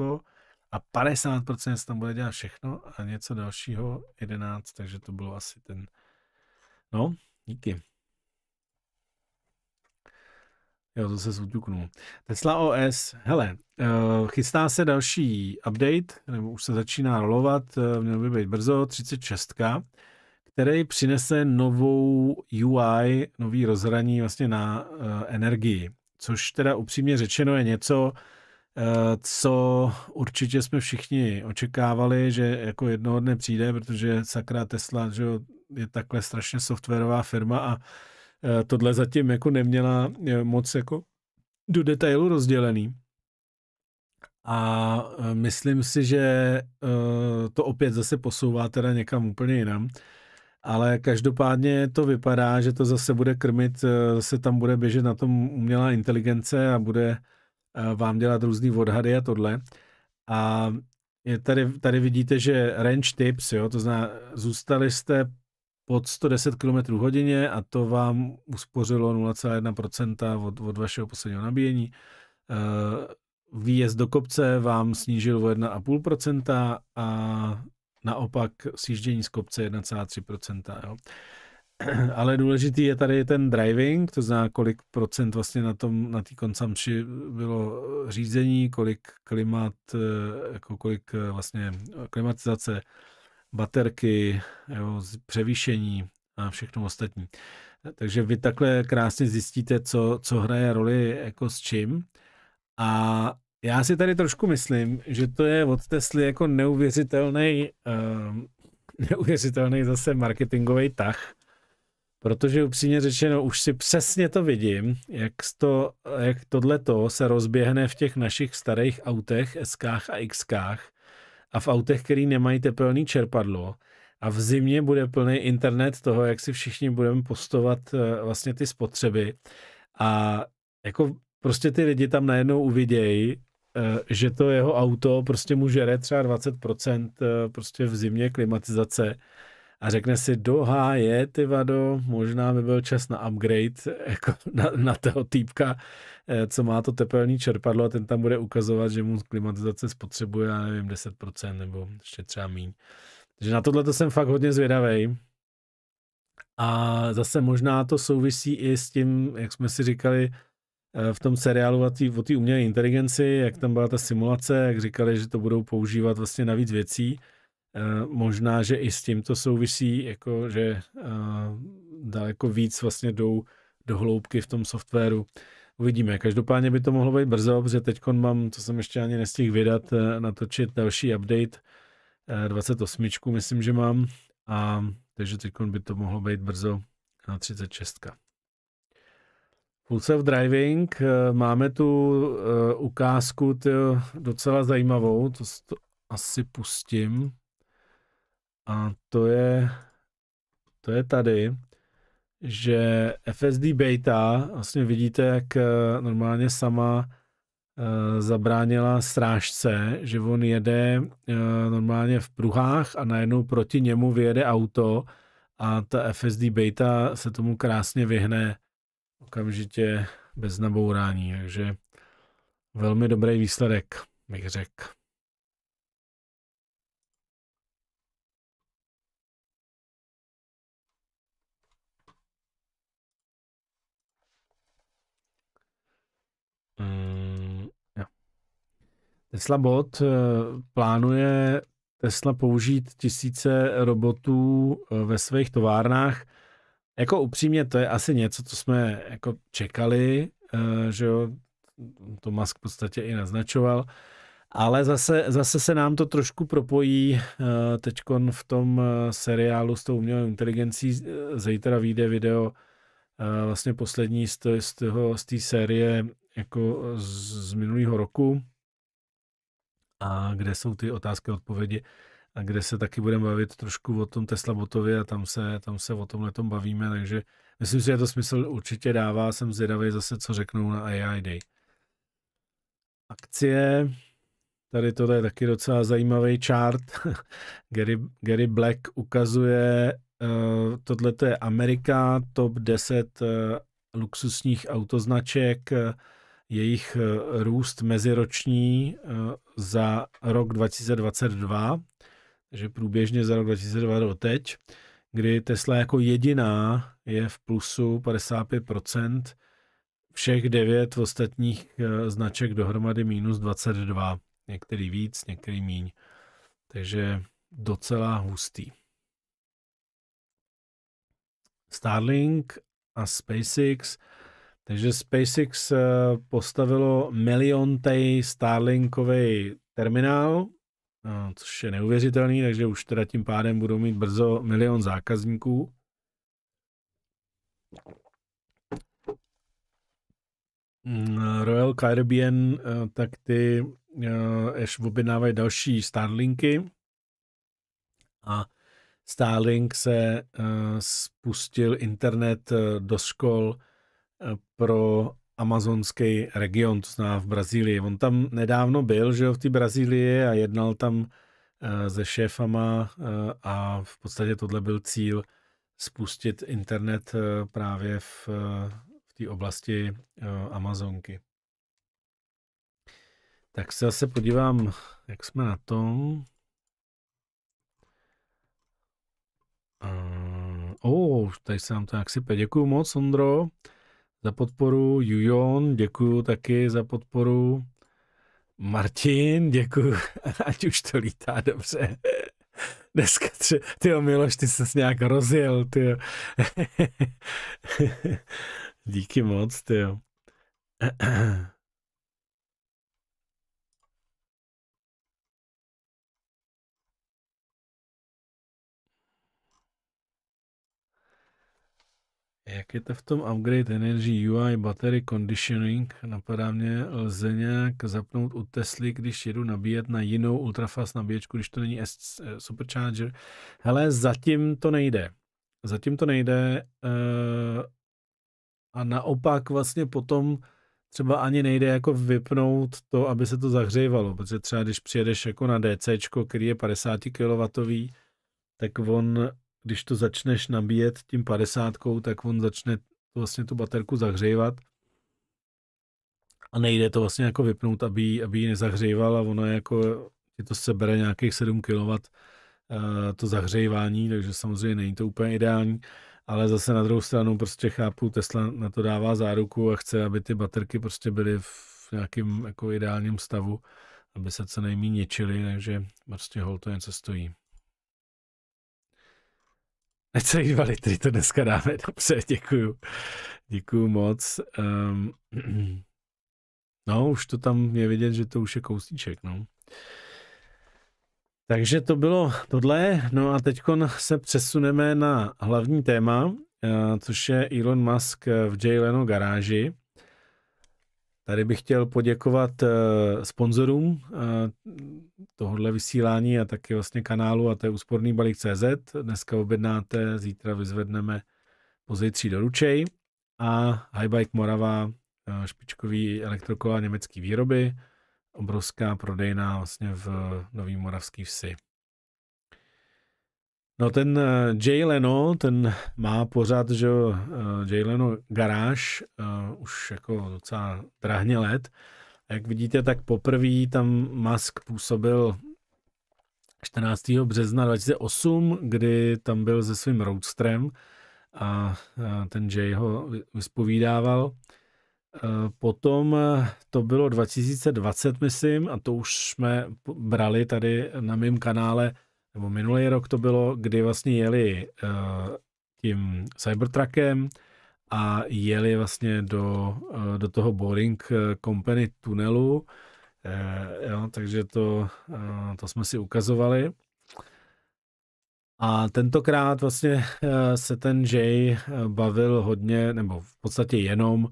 a 50% se tam bude dělat všechno a něco dalšího 11, takže to bylo asi ten. No, díky. Jo, zase zuťuknul. Tesla OS, hele, eh, chystá se další update, nebo už se začíná rolovat, eh, měl by být brzo, 36, který přinese novou UI, nový rozhraní vlastně na eh, energii, což teda upřímně řečeno je něco, co určitě jsme všichni očekávali, že jako jednoho dne přijde, protože sakra Tesla že je takhle strašně softwarová firma a Eh, tohle zatím jako neměla eh, moc jako do detailu rozdělený. A eh, myslím si, že to opět zase posouvá teda někam úplně jinam. Ale každopádně to vypadá, že to zase bude krmit, zase tam bude běžet na tom umělá inteligence a bude vám dělat různý odhady a tohle. A je tady, tady vidíte, že range tips, jo, to znamená, zůstali jste pod 110 km hodině a to vám uspořilo 0,1% od, od vašeho posledního nabíjení. Eh, výjezd do kopce vám snížil o 1,5% a naopak sjíždění z kopce 1,3%. Jo. Ale důležitý je tady ten driving, to znamená, kolik procent vlastně na tom, na té konsumpci bylo eh, řízení, kolik klimat, eh, jako kolik vlastně klimatizace, baterky, jo, převýšení a všechno ostatní. Takže vy takhle krásně zjistíte, co, co hraje roli jako s čím. A já si tady trošku myslím, že to je od Tesly jako neuvěřitelný, ehm, uh, neuvěřitelný zase marketingový tah, protože upřímně řečeno už si přesně to vidím, jak, to, jak tohleto se rozběhne v těch našich starých autech, SK a XK, a v autech, který nemají tepelný čerpadlo a v zimě bude plný internet toho, jak si všichni budeme postovat eh, vlastně ty spotřeby a jako prostě ty lidi tam najednou uvidějí, eh, že to jeho auto prostě mu žere třeba 20% eh, prostě v zimě klimatizace a řekne si, doha je ty vado, možná by byl čas na upgrade jako na, na toho týpka, Eh, co má to tepelný čerpadlo a ten tam bude ukazovat, že mu klimatizace spotřebuje, já nevím, 10% nebo ještě třeba míň. Takže na tohle to jsem fakt hodně zvědavý. A zase možná to souvisí i s tím, jak jsme si říkali eh, v tom seriálu o té umělé inteligenci, jak tam byla ta simulace, jak říkali, že to budou používat vlastně navíc věcí. Eh, možná, že i s tím to souvisí, jako že daleko víc vlastně jdou do hloubky v tom softwaru. Uvidíme. Každopádně by to mohlo být brzo, protože teď mám, co jsem ještě ani nestihl vydat, eh, natočit další update 28, eh, myslím, že mám. A takže teď by to mohlo být brzo na 36. Full Self Driving, eh, máme tu ukázku docela zajímavou, to, to asi pustím. A to je, to je tady že FSD beta, vlastně vidíte, jak eh, normálně sama eh, zabránila strážce, že on jede eh, normálně v pruhách a najednou proti němu vyjede auto a ta FSD beta se tomu krásně vyhne okamžitě bez nabourání, takže velmi dobrý výsledek, bych řekl. Mm, Tesla Bot eh, plánuje Tesla použít tisíce robotů eh, ve svých továrnách. Jako upřímně, to je asi něco, co jsme jako čekali, eh, že jo, to Musk v podstatě i naznačoval. Ale zase, zase se nám to trošku propojí teď v tom seriálu s tou umělou inteligencí. Zítra vyjde video vlastně poslední z, toho, z té série jako eh, z, z minulého roku a kde jsou ty otázky a odpovědi a kde se taky budeme bavit trošku o tom Tesla Botovi a tam se, tam se o tomhle tom bavíme, takže myslím si, že to smysl určitě dává, jsem zvědavý zase, co řeknou na AI Day. Akcie, tady to je taky docela zajímavý chart. Gary, Gary Black ukazuje, uh, tohle je Amerika, top 10 uh, eh, luxusních autoznaček, uh, jejich eh, růst meziroční eh, za rok 2022, takže průběžně za rok 2022 do teď, kdy Tesla jako jediná je v plusu 55%, všech devět ostatních eh, značek dohromady minus 22. Některý víc, některý míň. Takže docela hustý. Starlink a SpaceX – takže SpaceX eh, postavilo tej Starlinkový terminál, eh, což je neuvěřitelný, takže už teda tím pádem budou mít brzo milion zákazníků. Mm, Royal Caribbean, eh, tak ty až objednávají další Starlinky a Starlink se spustil internet do škol pro amazonský region, to zná v Brazílii. On tam nedávno byl, že jo, v té Brazílii a jednal tam eh, se šéfama eh, a v podstatě tohle byl cíl spustit internet eh, právě v, v té oblasti Amazonky. Tak se zase podívám, jak jsme na tom. O, oh, tady se nám to jak sype. Děkuji moc, Ondro za podporu, Jujon, děkuju taky za podporu, Martin, děkuju, ať už to lítá dobře. Dneska tři, ty Miloš, ty se nějak rozjel, ty Díky moc, ty Jak je to v tom Upgrade Energy UI Battery Conditioning? Napadá mě, lze nějak zapnout u Tesly, když jedu nabíjet na jinou ultrafast nabíječku, když to není S eh, Supercharger. Hele, zatím to nejde. Zatím to nejde eh, a naopak vlastně potom třeba ani nejde jako vypnout to, aby se to zahřívalo, protože třeba když přijedeš jako na DC, který je 50 kW, tak on když to začneš nabíjet tím padesátkou, tak on začne vlastně tu baterku zahřívat a nejde to vlastně jako vypnout, aby aby ji nezahříval a ono je jako, je to sebere nějakých 7 kW uh, to zahřívání, takže samozřejmě není to úplně ideální, ale zase na druhou stranu prostě chápu, Tesla na to dává záruku a chce, aby ty baterky prostě byly v nějakém jako ideálním stavu, aby se co nejméně ničily, takže prostě hol to něco stojí. Necelý dva litry to dneska dáme. Dobře, děkuju. Děkuju moc. Um, no, už to tam je vidět, že to už je kousíček, no. Takže to bylo tohle, no a teď se přesuneme na hlavní téma, eh, což je Elon Musk v Jay Leno garáži. Tady bych chtěl poděkovat eh, sponzorům eh, tohohle vysílání a taky vlastně kanálu a to je úsporný balík CZ. Dneska objednáte, zítra vyzvedneme pozejtří do ručej a Highbike Morava, eh, špičkový elektrokola německý výroby, obrovská prodejna vlastně v Nový Moravský vsi. No ten eh, Jay Leno, ten má pořád, že jo, eh, Jay Leno garáž, eh, už jako docela drahně let. jak vidíte, tak poprvé tam Musk působil 14. března 2008, kdy tam byl se svým roadstrem a ten Jay ho vyspovídával. Potom to bylo 2020, myslím, a to už jsme brali tady na mém kanále nebo minulý rok to bylo, kdy vlastně jeli uh, tím Cybertruckem a jeli vlastně do, uh, do toho Boring eh, Company tunelu, uh, jo, takže to, uh, to jsme si ukazovali. A tentokrát vlastně se ten Jay bavil hodně, nebo v podstatě jenom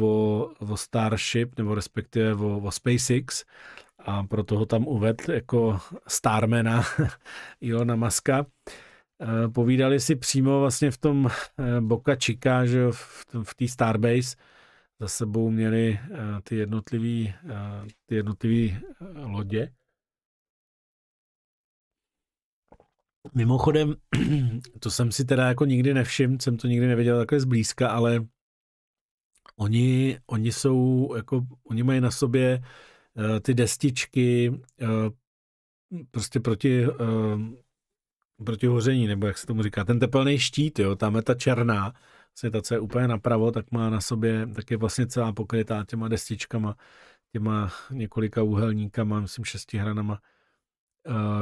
o, o Starship, nebo respektive o, o SpaceX, a proto ho tam uvedl jako starmana Ilona Maska. E, povídali si přímo vlastně v tom e, Boka Chica, že v té Starbase za sebou měli ty e, jednotlivé ty jednotlivý lodě. Mimochodem, to jsem si teda jako nikdy nevšiml, jsem to nikdy nevěděl takhle zblízka, ale oni, oni jsou, jako, oni mají na sobě uh, Eh, ty destičky eh, prostě proti, eh, proti hoření, nebo jak se tomu říká, ten tepelný štít, jo, tam je ta černá, vlastně ta, co je úplně napravo, tak má na sobě, tak je vlastně celá pokrytá těma destičkama, těma několika úhelníkama, myslím šesti hranama,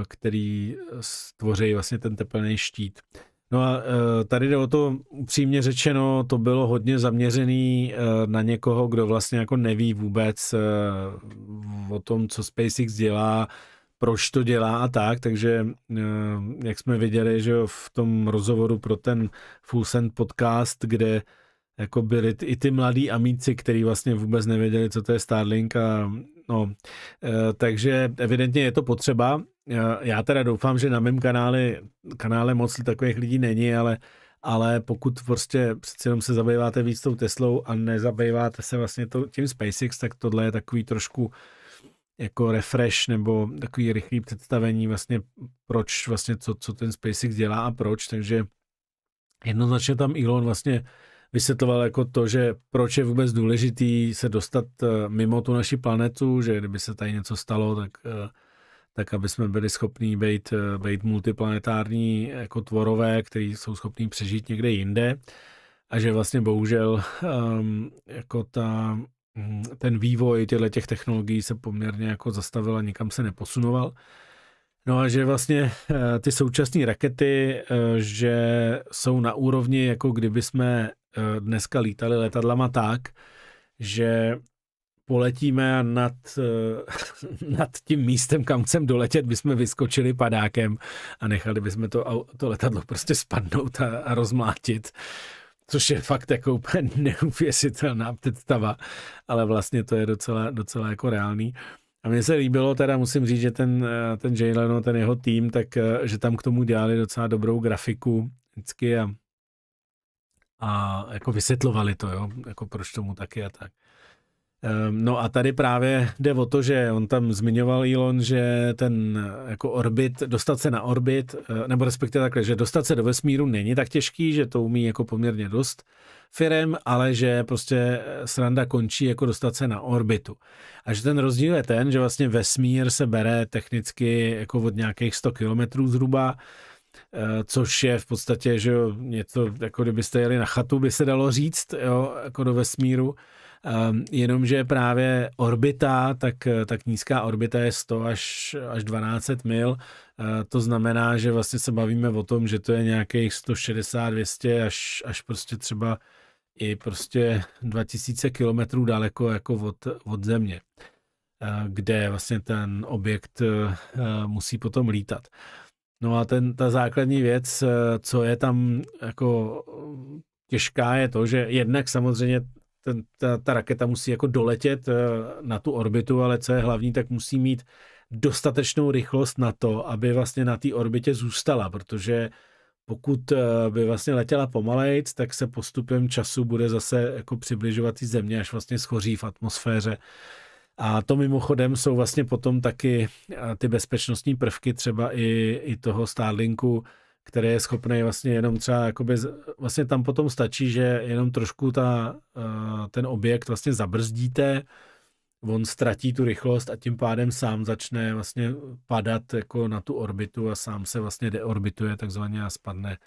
který stvoří vlastně ten tepelný štít. No a eh, tady jde o to, upřímně řečeno, to bylo hodně zaměřený eh, na někoho, kdo vlastně jako neví vůbec eh, o tom, co SpaceX dělá, proč to dělá a tak, takže jak jsme viděli, že v tom rozhovoru pro ten Full Send podcast, kde jako byli i ty mladí amíci, kteří vlastně vůbec nevěděli, co to je Starlink a no, takže evidentně je to potřeba já teda doufám, že na mém kanále, kanále moc takových lidí není, ale, ale pokud prostě přeci jenom se zabýváte víc tou Teslou a nezabýváte se vlastně to, tím SpaceX, tak tohle je takový trošku jako refresh nebo takový rychlý představení vlastně proč vlastně co, co ten SpaceX dělá a proč, takže jednoznačně tam Elon vlastně vysvětloval jako to, že proč je vůbec důležitý se dostat eh, mimo tu naši planetu, že kdyby se tady něco stalo, tak eh, tak aby jsme byli schopní být, eh, být multiplanetární jako tvorové, kteří jsou schopní přežít někde jinde a že vlastně bohužel um, jako ta, hm, ten vývoj těchto těch technologií se poměrně jako zastavil a nikam se neposunoval. No a že vlastně eh, ty současné rakety, eh, že jsou na úrovni, jako kdyby jsme dneska lítali letadlama tak, že poletíme a nad, eh, nad tím místem, kam chcem doletět, bychom vyskočili padákem a nechali bychom to, to letadlo prostě spadnout a, a rozmlátit. Což je fakt jako úplně neuvěřitelná představa, ale vlastně to je docela, docela jako reálný. A mně se líbilo, teda musím říct, že ten, eh, ten Jay Leno, ten jeho tým, tak eh, že tam k tomu dělali docela dobrou grafiku vždycky a, a jako vysvětlovali to, jo, jako proč tomu taky a tak. Ehm, no a tady právě jde o to, že on tam zmiňoval Elon, že ten eh, jako orbit, dostat se na orbit, eh, nebo respektive takhle, že dostat se do vesmíru není tak těžký, že to umí jako poměrně dost firem, ale že prostě eh, sranda končí jako dostat se na orbitu. A že ten rozdíl je ten, že vlastně vesmír se bere technicky jako od nějakých 100 kilometrů zhruba, což je v podstatě, že jo, něco, jako kdybyste jeli na chatu, by se dalo říct, jo, jako do vesmíru, Ehm, jenomže právě orbita, tak, tak nízká orbita je 100 až, až 12 mil, ehm, to znamená, že vlastně se bavíme o tom, že to je nějakých 160, 200 až, až prostě třeba i prostě 2000 kilometrů daleko jako od, od země, ehm, kde vlastně ten objekt musí potom lítat. No a ten, ta základní věc, co je tam jako těžká, je to, že jednak samozřejmě ten, ta, ta raketa musí jako doletět eh, na tu orbitu, ale co je hlavní, tak musí mít dostatečnou rychlost na to, aby vlastně na té orbitě zůstala, protože pokud eh, by vlastně letěla pomalejc, tak se postupem času bude zase jako přibližovat i země, až vlastně schoří v atmosféře. A to mimochodem jsou vlastně potom taky eh, ty bezpečnostní prvky třeba i, i toho Starlinku, který je schopný vlastně jenom třeba, jakoby, vlastně tam potom stačí, že jenom trošku ta, eh, ten objekt vlastně zabrzdíte, on ztratí tu rychlost a tím pádem sám začne vlastně padat jako na tu orbitu a sám se vlastně deorbituje takzvaně a spadne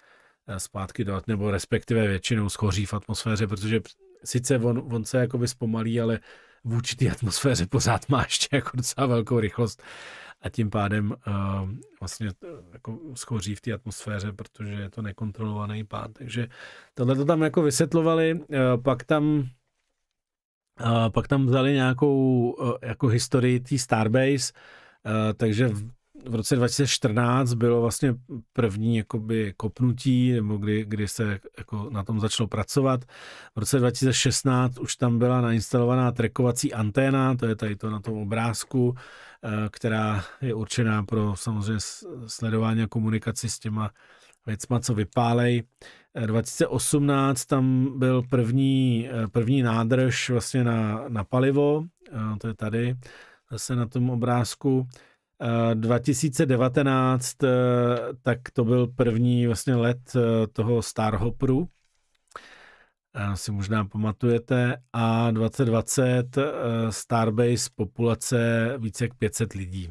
eh, zpátky do nebo respektive většinou schoří v atmosféře, protože sice on, on se jakoby zpomalí, ale vůči té atmosféře pořád má ještě jako docela velkou rychlost a tím pádem uh, vlastně eh, jako schoří v té atmosféře, protože je to nekontrolovaný pád. Takže tohle to tam jako vysvětlovali, uh, pak tam uh, pak tam vzali nějakou jako historii té Starbase, takže v roce 2014 bylo vlastně první jakoby kopnutí, nebo kdy, kdy se jako na tom začalo pracovat. V roce 2016 už tam byla nainstalovaná trekovací anténa, to je tady to na tom obrázku, eh, která je určená pro samozřejmě sledování a komunikaci s těma věcma, co vypálej. 2018 eh, tam byl první, eh, první nádrž vlastně na, na palivo, to je tady zase na tom obrázku. 2019, eh, eh, tak to byl první vlastně let eh, toho Starhopru. si možná pamatujete, a 2020 Starbase populace více jak 500 lidí.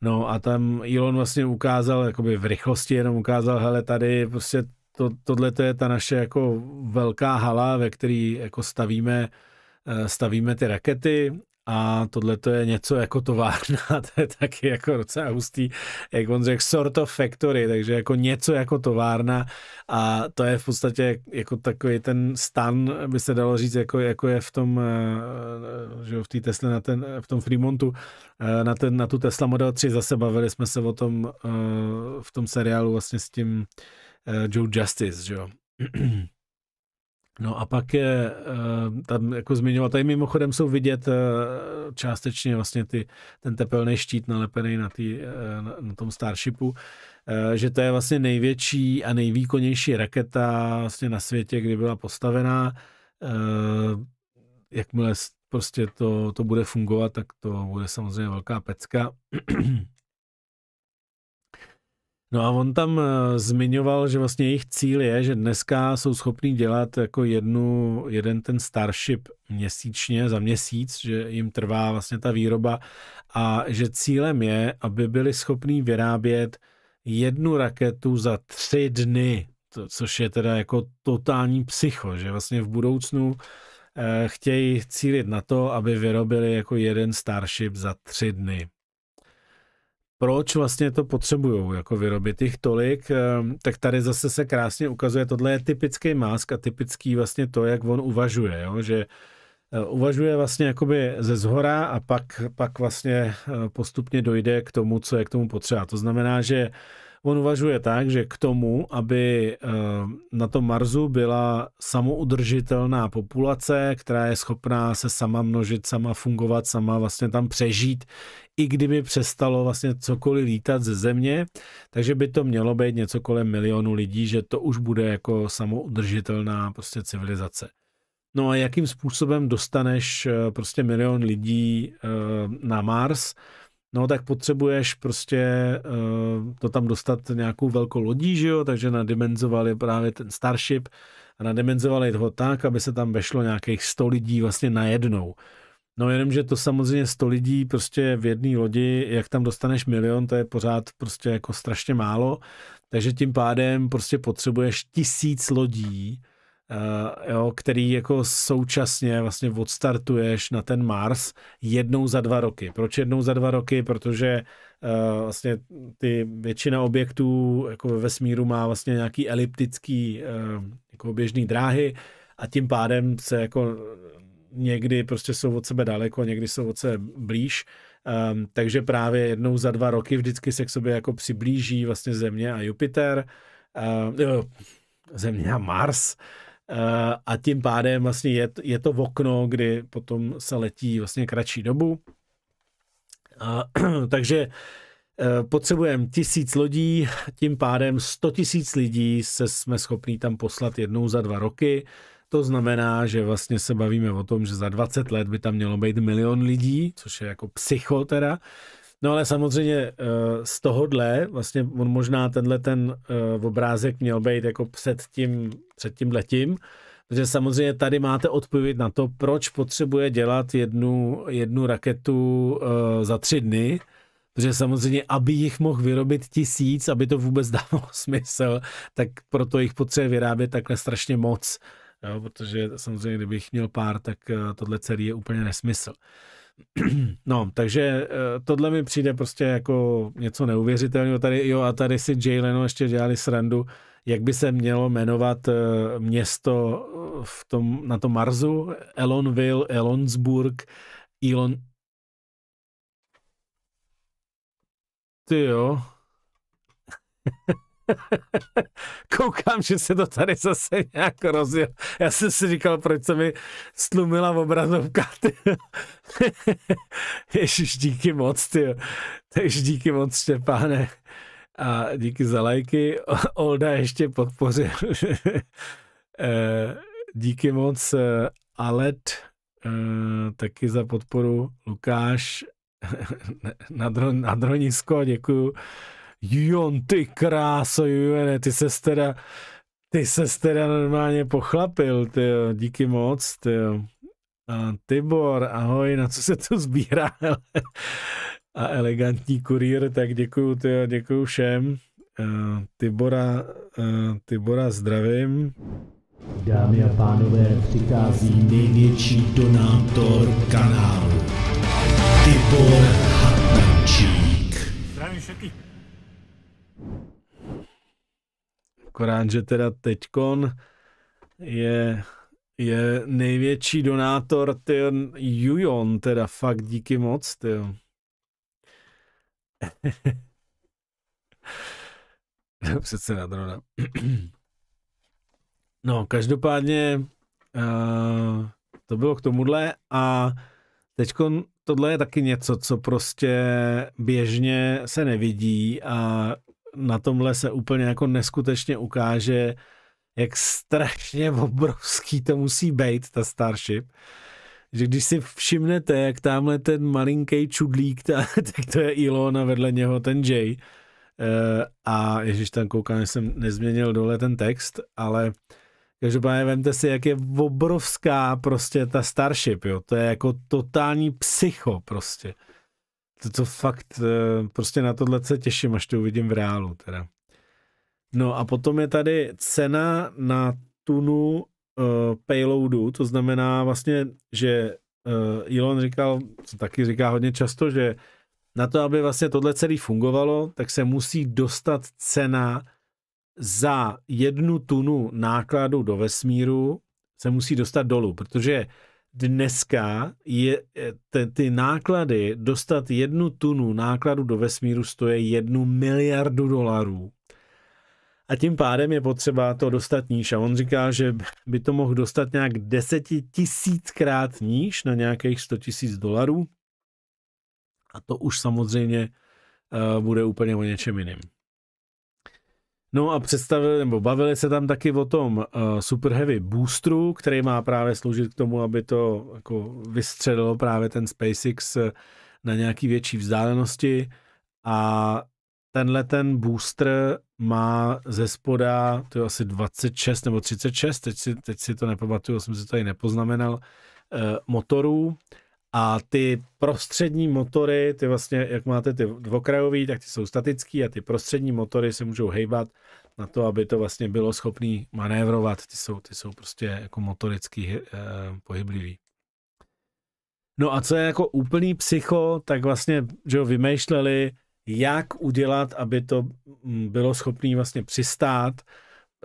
No a tam Elon vlastně ukázal, jakoby v rychlosti jenom ukázal, hele tady prostě to, tohle je ta naše jako velká hala, ve který jako stavíme, stavíme ty rakety a tohle to je něco jako továrna, to je taky jako docela hustý, jak on řekl, sort of factory, takže jako něco jako továrna a to je v podstatě jako takový ten stan, by se dalo říct, jako, jako je v tom, eh, eh, že v té Tesla na ten, v tom Fremontu, eh, na, ten, na tu Tesla Model 3 zase bavili jsme se o tom v tom seriálu vlastně s tím Joe Justice, že jo. No a pak je eh, tam jako zmiňoval, tady mimochodem jsou vidět eh, částečně vlastně ty, ten tepelný štít nalepený na, tý, eh, na, tom Starshipu, že to je vlastně největší a nejvýkonnější raketa vlastně na světě, kdy byla postavená. Jakmile prostě to, to bude fungovat, tak to bude samozřejmě velká pecka. No a on tam eh, zmiňoval, že vlastně jejich cíl je, že dneska jsou schopní dělat jako jednu, jeden ten Starship měsíčně, za měsíc, že jim trvá vlastně ta výroba a že cílem je, aby byli schopní vyrábět jednu raketu za tři dny, to, což je teda jako totální psycho, že vlastně v budoucnu eh, chtějí cílit na to, aby vyrobili jako jeden Starship za tři dny proč vlastně to potřebují, jako vyrobit jich tolik, ehm, tak tady zase se krásně ukazuje, tohle je typický mask a typický vlastně to, jak on uvažuje, jo? že eh, uvažuje vlastně jakoby ze zhora a pak, pak vlastně eh, postupně dojde k tomu, co je k tomu potřeba. To znamená, že On uvažuje tak, že k tomu, aby eh, na tom Marsu byla samoudržitelná populace, která je schopná se sama množit, sama fungovat, sama vlastně tam přežít, i kdyby přestalo vlastně cokoliv lítat ze země, takže by to mělo být něco kolem milionu lidí, že to už bude jako samoudržitelná prostě civilizace. No a jakým způsobem dostaneš eh, prostě milion lidí eh, na Mars? no tak potřebuješ prostě uh, to tam dostat nějakou velkou lodí, že jo, takže nadimenzovali právě ten Starship a nadimenzovali ho tak, aby se tam vešlo nějakých 100 lidí vlastně najednou. No jenomže to samozřejmě 100 lidí prostě v jedné lodi, jak tam dostaneš milion, to je pořád prostě jako strašně málo, takže tím pádem prostě potřebuješ tisíc lodí, Eh, jo, který jako současně vlastně odstartuješ na ten Mars jednou za dva roky. Proč jednou za dva roky? Protože eh, vlastně ty většina objektů jako ve vesmíru má vlastně nějaký eliptický eh, jako běžný dráhy a tím pádem se jako někdy prostě jsou od sebe daleko, někdy jsou od sebe blíž, um, takže právě jednou za dva roky vždycky se k sobě jako přiblíží vlastně Země a Jupiter, uh, jo, Země a Mars, Eh, a tím pádem vlastně je, je to v okno, kdy potom se letí vlastně kratší dobu. A, takže eh, potřebujeme tisíc lodí, tím pádem 100 tisíc lidí se jsme schopni tam poslat jednou za dva roky. To znamená, že vlastně se bavíme o tom, že za 20 let by tam mělo být milion lidí, což je jako psycho teda, No ale samozřejmě eh, z tohohle, vlastně on možná tenhle ten eh, obrázek měl být jako před tím, před tím letím, protože samozřejmě tady máte odpověď na to, proč potřebuje dělat jednu, jednu raketu eh, za tři dny, protože samozřejmě, aby jich mohl vyrobit tisíc, aby to vůbec dávalo smysl, tak proto jich potřebuje vyrábět takhle strašně moc. Jo, protože samozřejmě, kdybych měl pár, tak tohle celý je úplně nesmysl. No, takže eh, tohle mi přijde prostě jako něco neuvěřitelného. Tady, jo, a tady si Jay Leno ještě dělali srandu, jak by se mělo jmenovat eh, město eh, v tom, na tom Marsu, Elonville, Elonsburg, Elon... Ty jo. Koukám, že se to tady zase nějak rozjel. Já jsem si říkal, proč se mi stlumila obrazovka. Ježiš, díky moc, ty. Takže díky moc, Štěpáne. A díky za lajky. Olda ještě podpořil. Eh, díky moc eh, Alet eh, taky za podporu. Lukáš na dronisko, děkuju. Jon, ty kráso, Jujene, ty se teda, ty se teda normálně pochlapil, ty díky moc, ty A Tibor, ahoj, na co se to sbírá, A elegantní kurýr, tak děkuju, ty děkuju všem. Uh, Tibora, uh, Tibora zdravím. Dámy a pánové, přichází největší donátor kanálu. Tibor Akorát, že teda teďkon je, je největší donátor ten Jujon, teda fakt díky moc, ty. Přece na drona. No, každopádně uh, to bylo k tomuhle a teď tohle je taky něco, co prostě běžně se nevidí a na tomhle se úplně jako neskutečně ukáže, jak strašně obrovský to musí být, ta Starship. Že když si všimnete, jak tamhle ten malinký čudlík, ta, tak to je Elon a vedle něho ten Jay. E, a ježiš, tam koukám, že jsem nezměnil dole ten text, ale každopádně vemte si, jak je obrovská prostě ta Starship, jo. To je jako totální psycho prostě to, to fakt, eh, prostě na tohle se těším, až to uvidím v reálu teda. No a potom je tady cena na tunu uh, payloadu, to znamená vlastně, že uh, Elon říkal, co taky říká hodně často, že na to, aby vlastně tohle celé fungovalo, tak se musí dostat cena za jednu tunu nákladu do vesmíru, se musí dostat dolů, protože dneska je, eh, te, ty náklady, dostat jednu tunu nákladu do vesmíru stojí jednu miliardu dolarů. A tím pádem je potřeba to dostat níž. A on říká, že by to mohl dostat nějak desetitisíckrát níž na nějakých 100 tisíc dolarů. A to už samozřejmě uh, bude úplně o něčem jiným. No a představili, nebo bavili se tam taky o tom uh, eh, Super Heavy Boosteru, který má právě sloužit k tomu, aby to jako vystřelilo právě ten SpaceX eh, na nějaký větší vzdálenosti a tenhle ten booster má ze spoda, to je asi 26 nebo 36, teď si, teď si to nepamatuju, jsem si to tady nepoznamenal, uh, motorů a ty prostřední motory, ty vlastně, jak máte ty dvokrajový, tak ty jsou statický a ty prostřední motory se můžou hejbat na to, aby to vlastně bylo schopný manévrovat. Ty jsou, ty jsou prostě jako motoricky eh, pohyblivý. No a co je jako úplný psycho, tak vlastně, že ho vymýšleli, jak udělat, aby to mm, bylo schopný vlastně přistát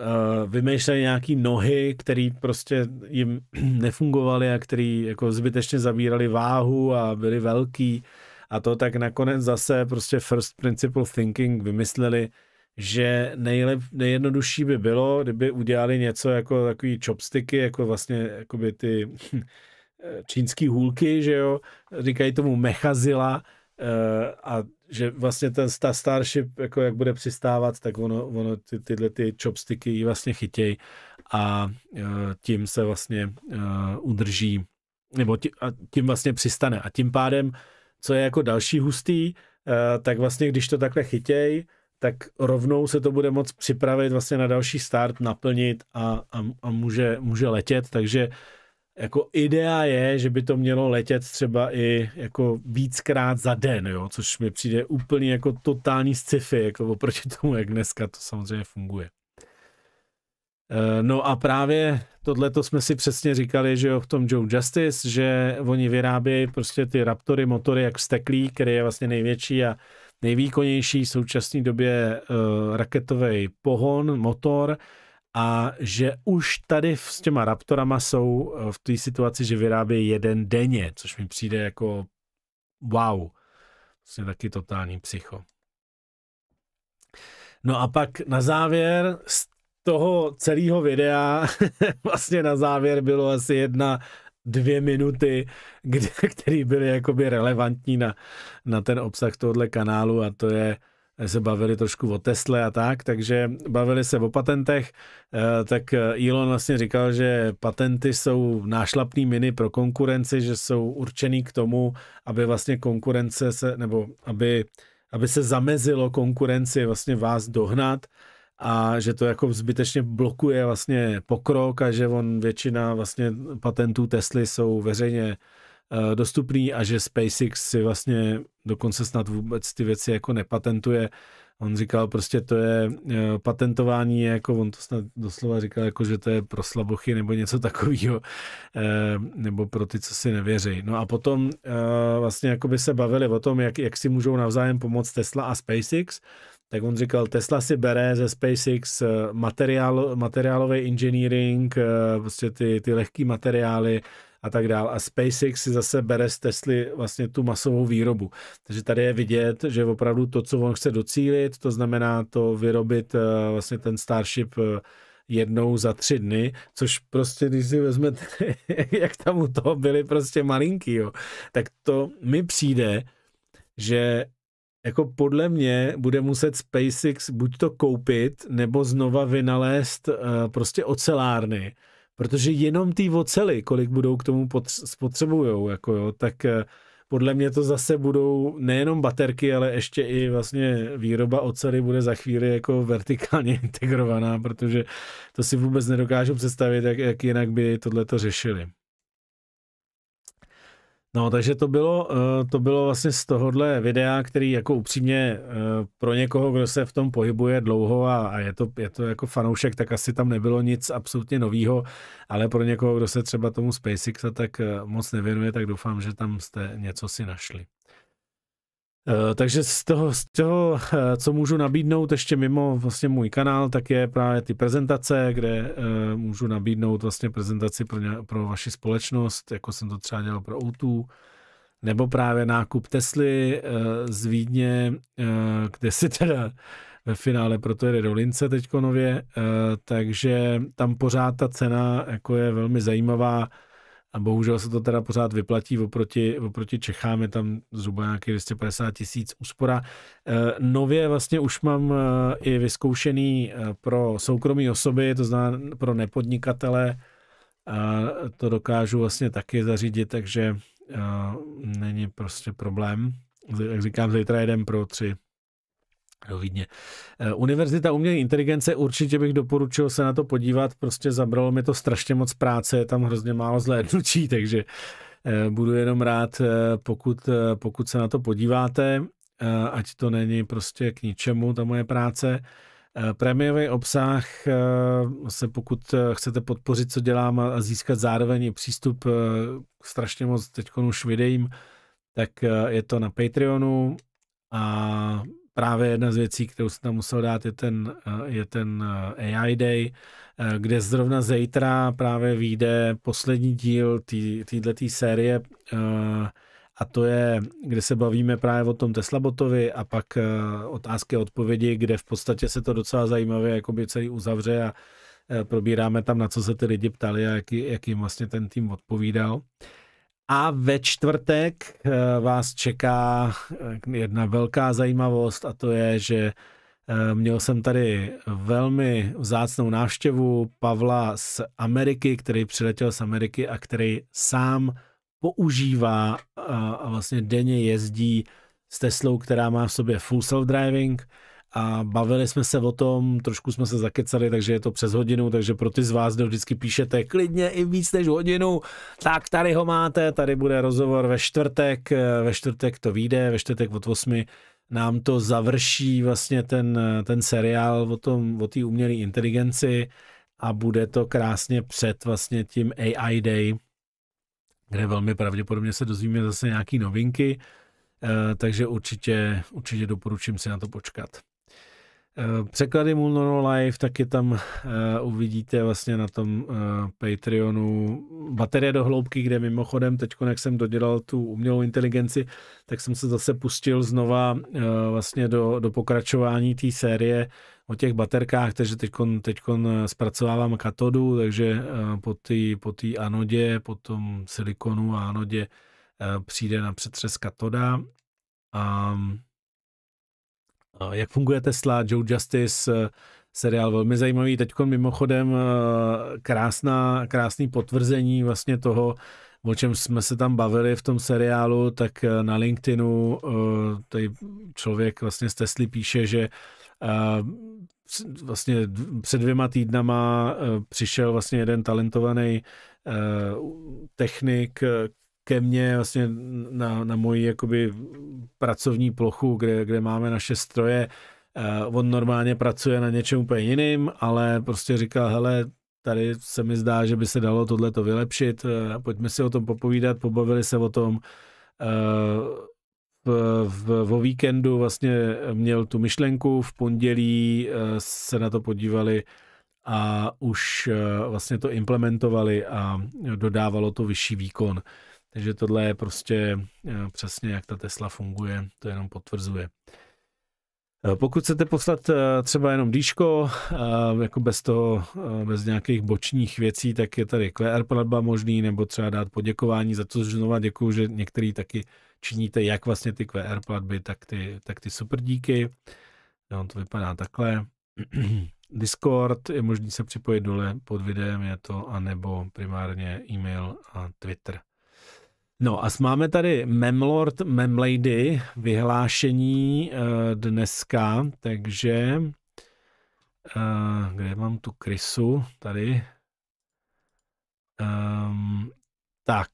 uh, eh, vymýšleli nějaký nohy, které prostě jim nefungovaly a který jako zbytečně zabírali váhu a byli velký a to tak nakonec zase prostě first principle thinking vymysleli, že nejlep, nejjednodušší by bylo, kdyby udělali něco jako takový chopsticky, jako vlastně jakoby ty eh, čínský hůlky, že jo, říkají tomu mechazila eh, a že vlastně ten ta Starship, jako jak bude přistávat, tak ono, ono ty, tyhle ty chopsticky ji vlastně chytějí a e, tím se vlastně e, udrží, nebo tí, a tím vlastně přistane. A tím pádem, co je jako další hustý, e, tak vlastně když to takhle chytěj, tak rovnou se to bude moc připravit vlastně na další start, naplnit a, a, a může, může letět, takže jako idea je, že by to mělo letět třeba i jako víckrát za den, jo, což mi přijde úplně jako totální sci-fi, jako oproti tomu, jak dneska to samozřejmě funguje. Eh, no a právě tohle to jsme si přesně říkali, že jo, v tom Joe Justice, že oni vyrábějí prostě ty Raptory motory jak vsteklý, který je vlastně největší a nejvýkonnější v současné době eh, raketový pohon, motor, a že už tady s těma Raptorama jsou eh, v té situaci, že vyrábějí jeden denně, což mi přijde jako wow. Vlastně taky totální psycho. No a pak na závěr z toho celého videa, vlastně na závěr bylo asi jedna, dvě minuty, kde, které byly jakoby relevantní na, na ten obsah tohohle kanálu a to je Eh, se bavili trošku o Tesle a tak, takže bavili se o patentech, eh, tak eh, Elon vlastně říkal, že patenty jsou nášlapný miny pro konkurenci, že jsou určený k tomu, aby vlastně konkurence se, nebo aby, aby se zamezilo konkurenci vlastně vás dohnat a že to jako zbytečně blokuje vlastně pokrok a že on většina vlastně patentů Tesly jsou veřejně Eh, dostupný a že SpaceX si vlastně dokonce snad vůbec ty věci jako nepatentuje. On říkal prostě to je eh, patentování, jako on to snad doslova říkal, jako že to je pro slabochy nebo něco takového, eh, nebo pro ty, co si nevěří. No a potom vlastně jako by se bavili o tom, jak, jak si můžou navzájem pomoct Tesla a SpaceX, tak on říkal, Tesla si bere ze SpaceX materiál, materiálový engineering, prostě ty, ty lehké materiály, a tak dál. A SpaceX si zase bere z Tesly vlastně tu masovou výrobu. Takže tady je vidět, že opravdu to, co on chce docílit, to znamená to vyrobit eh, vlastně ten Starship eh, jednou za tři dny, což prostě, když si vezmete, jak tam u toho byli prostě malinký, jo, tak to mi přijde, že jako podle mě bude muset SpaceX buď to koupit, nebo znova vynalézt uh, prostě ocelárny, protože jenom ty ocely, kolik budou k tomu spotřebujou, jako jo, tak eh, podle mě to zase budou nejenom baterky, ale ještě i vlastně výroba ocely bude za chvíli jako vertikálně integrovaná, protože to si vůbec nedokážu představit, jak, jak jinak by tohle to řešili. No, takže to bylo, eh, to bylo vlastně z tohohle videa, který jako upřímně eh, pro někoho, kdo se v tom pohybuje dlouho a, a je, to, je to jako fanoušek, tak asi tam nebylo nic absolutně novýho, ale pro někoho, kdo se třeba tomu SpaceX tak eh, moc nevěnuje, tak doufám, že tam jste něco si našli. Eh, takže z toho, z toho, eh, co můžu nabídnout ještě mimo vlastně můj kanál, tak je právě ty prezentace, kde eh, můžu nabídnout vlastně prezentaci pro, ně, pro vaši společnost, jako jsem to třeba dělal pro o nebo právě nákup Tesly z Vídně, kde si teda ve finále proto jede do Lince teďko nově, takže tam pořád ta cena jako je velmi zajímavá, a bohužel se to teda pořád vyplatí oproti, oproti Čechám, je tam zhruba nějaký 250 tisíc úspora. E, nově vlastně už mám e, i vyzkoušený e, pro soukromé osoby, to znamená pro nepodnikatele, a to dokážu vlastně taky zařídit, takže není prostě problém. Jak říkám, zítra jeden pro tři do Vídně. Eh, Univerzita umělé inteligence, určitě bych doporučil se na to podívat, prostě zabralo mi to strašně moc práce, je tam hrozně málo zhlédnutí, takže eh, budu jenom rád, eh, pokud, pokud se na to podíváte, ať to není prostě k ničemu, ta moje práce. Prémiový obsah se pokud chcete podpořit, co dělám a získat zároveň přístup k strašně moc teď už videím, tak je to na Patreonu a právě jedna z věcí, kterou jsem tam musel dát, je ten, eh, je ten eh, AI Day, eh, kde zrovna zítra právě vyjde poslední díl této tý, série a to je, kde se bavíme právě o tom Tesla Botovi a pak otázky a odpovědi, kde v podstatě se to docela zajímavě jakoby celý uzavře a probíráme tam, na co se ty lidi ptali a jaký, jaký vlastně ten tým odpovídal. Uh, a ve čtvrtek eh, vás čeká eh, jedna velká zajímavost a to je, že eh, Měl jsem tady velmi vzácnou návštěvu Pavla z Ameriky, který přiletěl z Ameriky a který sám používá a vlastně denně jezdí s Teslou, která má v sobě full self-driving a bavili jsme se o tom, trošku jsme se zakecali, takže je to přes hodinu, takže pro ty z vás, kdo vždycky píšete klidně i víc než hodinu, tak tady ho máte, tady bude rozhovor ve čtvrtek, ve čtvrtek to vyjde, ve čtvrtek od 8 nám to završí vlastně ten, ten seriál o tom, o té umělé inteligenci a bude to krásně před vlastně tím AI Day, kde velmi pravděpodobně se dozvíme zase nějaké novinky, eh, takže určitě, určitě doporučím si na to počkat. Eh, překlady Mulnono Live taky tam uh, uvidíte vlastně na tom uh, Patreonu. Baterie do hloubky, kde mimochodem teď, jak jsem dodělal tu umělou inteligenci, tak jsem se zase pustil znova uh, vlastně do, do pokračování té série o těch baterkách, takže teď zpracovávám katodu, takže po té po tý anodě, po tom silikonu a anodě přijde na přetřes katoda. Um, jak funguje Tesla, Joe Justice, eh, seriál velmi zajímavý. Teď mimochodem eh, krásná, krásný potvrzení vlastně toho, o čem jsme se tam bavili v tom seriálu, tak eh, na LinkedInu tady člověk vlastně z Tesly píše, že vlastně před dvěma týdnama přišel vlastně jeden talentovaný technik ke mně vlastně na, na moji jakoby pracovní plochu, kde, kde máme naše stroje. Uh, on normálně pracuje na něčem úplně jiným, ale prostě říkal, hele, tady se mi zdá, že by se dalo to vylepšit, uh, pojďme si o tom popovídat, pobavili se o tom. Uh, v, v, vo víkendu vlastně měl tu myšlenku, v pondělí se na to podívali a už vlastně to implementovali a dodávalo to vyšší výkon. Takže tohle je prostě eh, přesně, jak ta Tesla funguje, to jenom potvrzuje. Eh, pokud chcete poslat eh, třeba jenom dýško, jako bez toho, bez nějakých bočních věcí, tak je tady QR platba možný, nebo třeba dát poděkování, za to znovu děkuju, že některý taky činíte, jak vlastně ty QR platby, tak ty, tak ty super díky. Jo, to vypadá takhle. Discord, je možný se připojit dole pod videem, je to, anebo primárně e-mail a Twitter. No a máme tady Memlord Memlady vyhlášení eh, dneska, takže eh, kde mám tu krysu? Tady. Um, tak,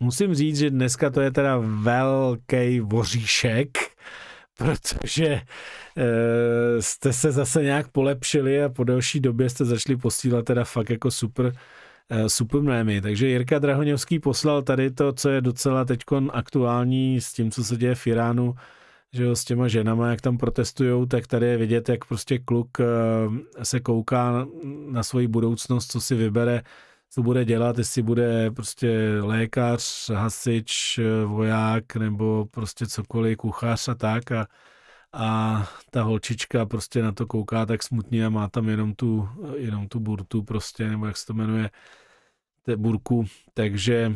musím říct, že dneska to je teda velký voříšek, protože e, jste se zase nějak polepšili a po delší době jste začali posílat teda fakt jako super Eh, Supermemi. Takže Jirka Drahoňovský poslal tady to, co je docela teď aktuální s tím, co se děje v Iránu, že jo, s těma ženama, jak tam protestují, tak tady je vidět, jak prostě kluk eh, se kouká na svoji budoucnost, co si vybere, co bude dělat, jestli bude prostě lékař, hasič, eh, voják nebo prostě cokoliv, kuchař a tak a, a ta holčička prostě na to kouká tak smutně a má tam jenom tu, jenom tu burtu prostě, nebo jak se to jmenuje, té burku, takže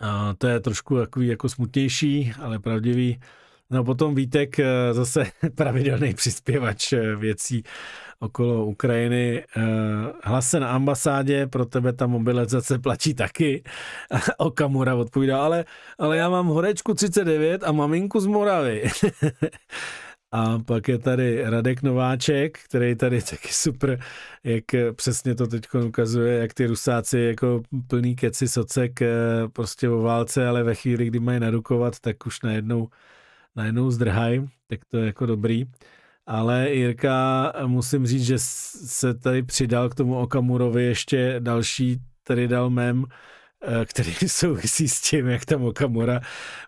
a to je trošku takový jako smutnější, ale pravdivý. No potom Vítek e, zase pravidelný přispěvač e, věcí okolo Ukrajiny. E, Hlase na ambasádě, pro tebe ta mobilizace platí taky. Okamura odpovídá, ale, ale já mám horečku 39 a maminku z Moravy. A pak je tady Radek Nováček, který tady taky super, jak přesně to teď ukazuje, jak ty rusáci jako plný keci socek eh, prostě o válce, ale ve chvíli, kdy mají narukovat, tak už najednou, najednou zdrhají, tak to je jako dobrý. Ale Jirka, musím říct, že se tady přidal k tomu Okamurovi ještě další, tady dal mem, Eh, který souvisí s tím, jak tam Okamura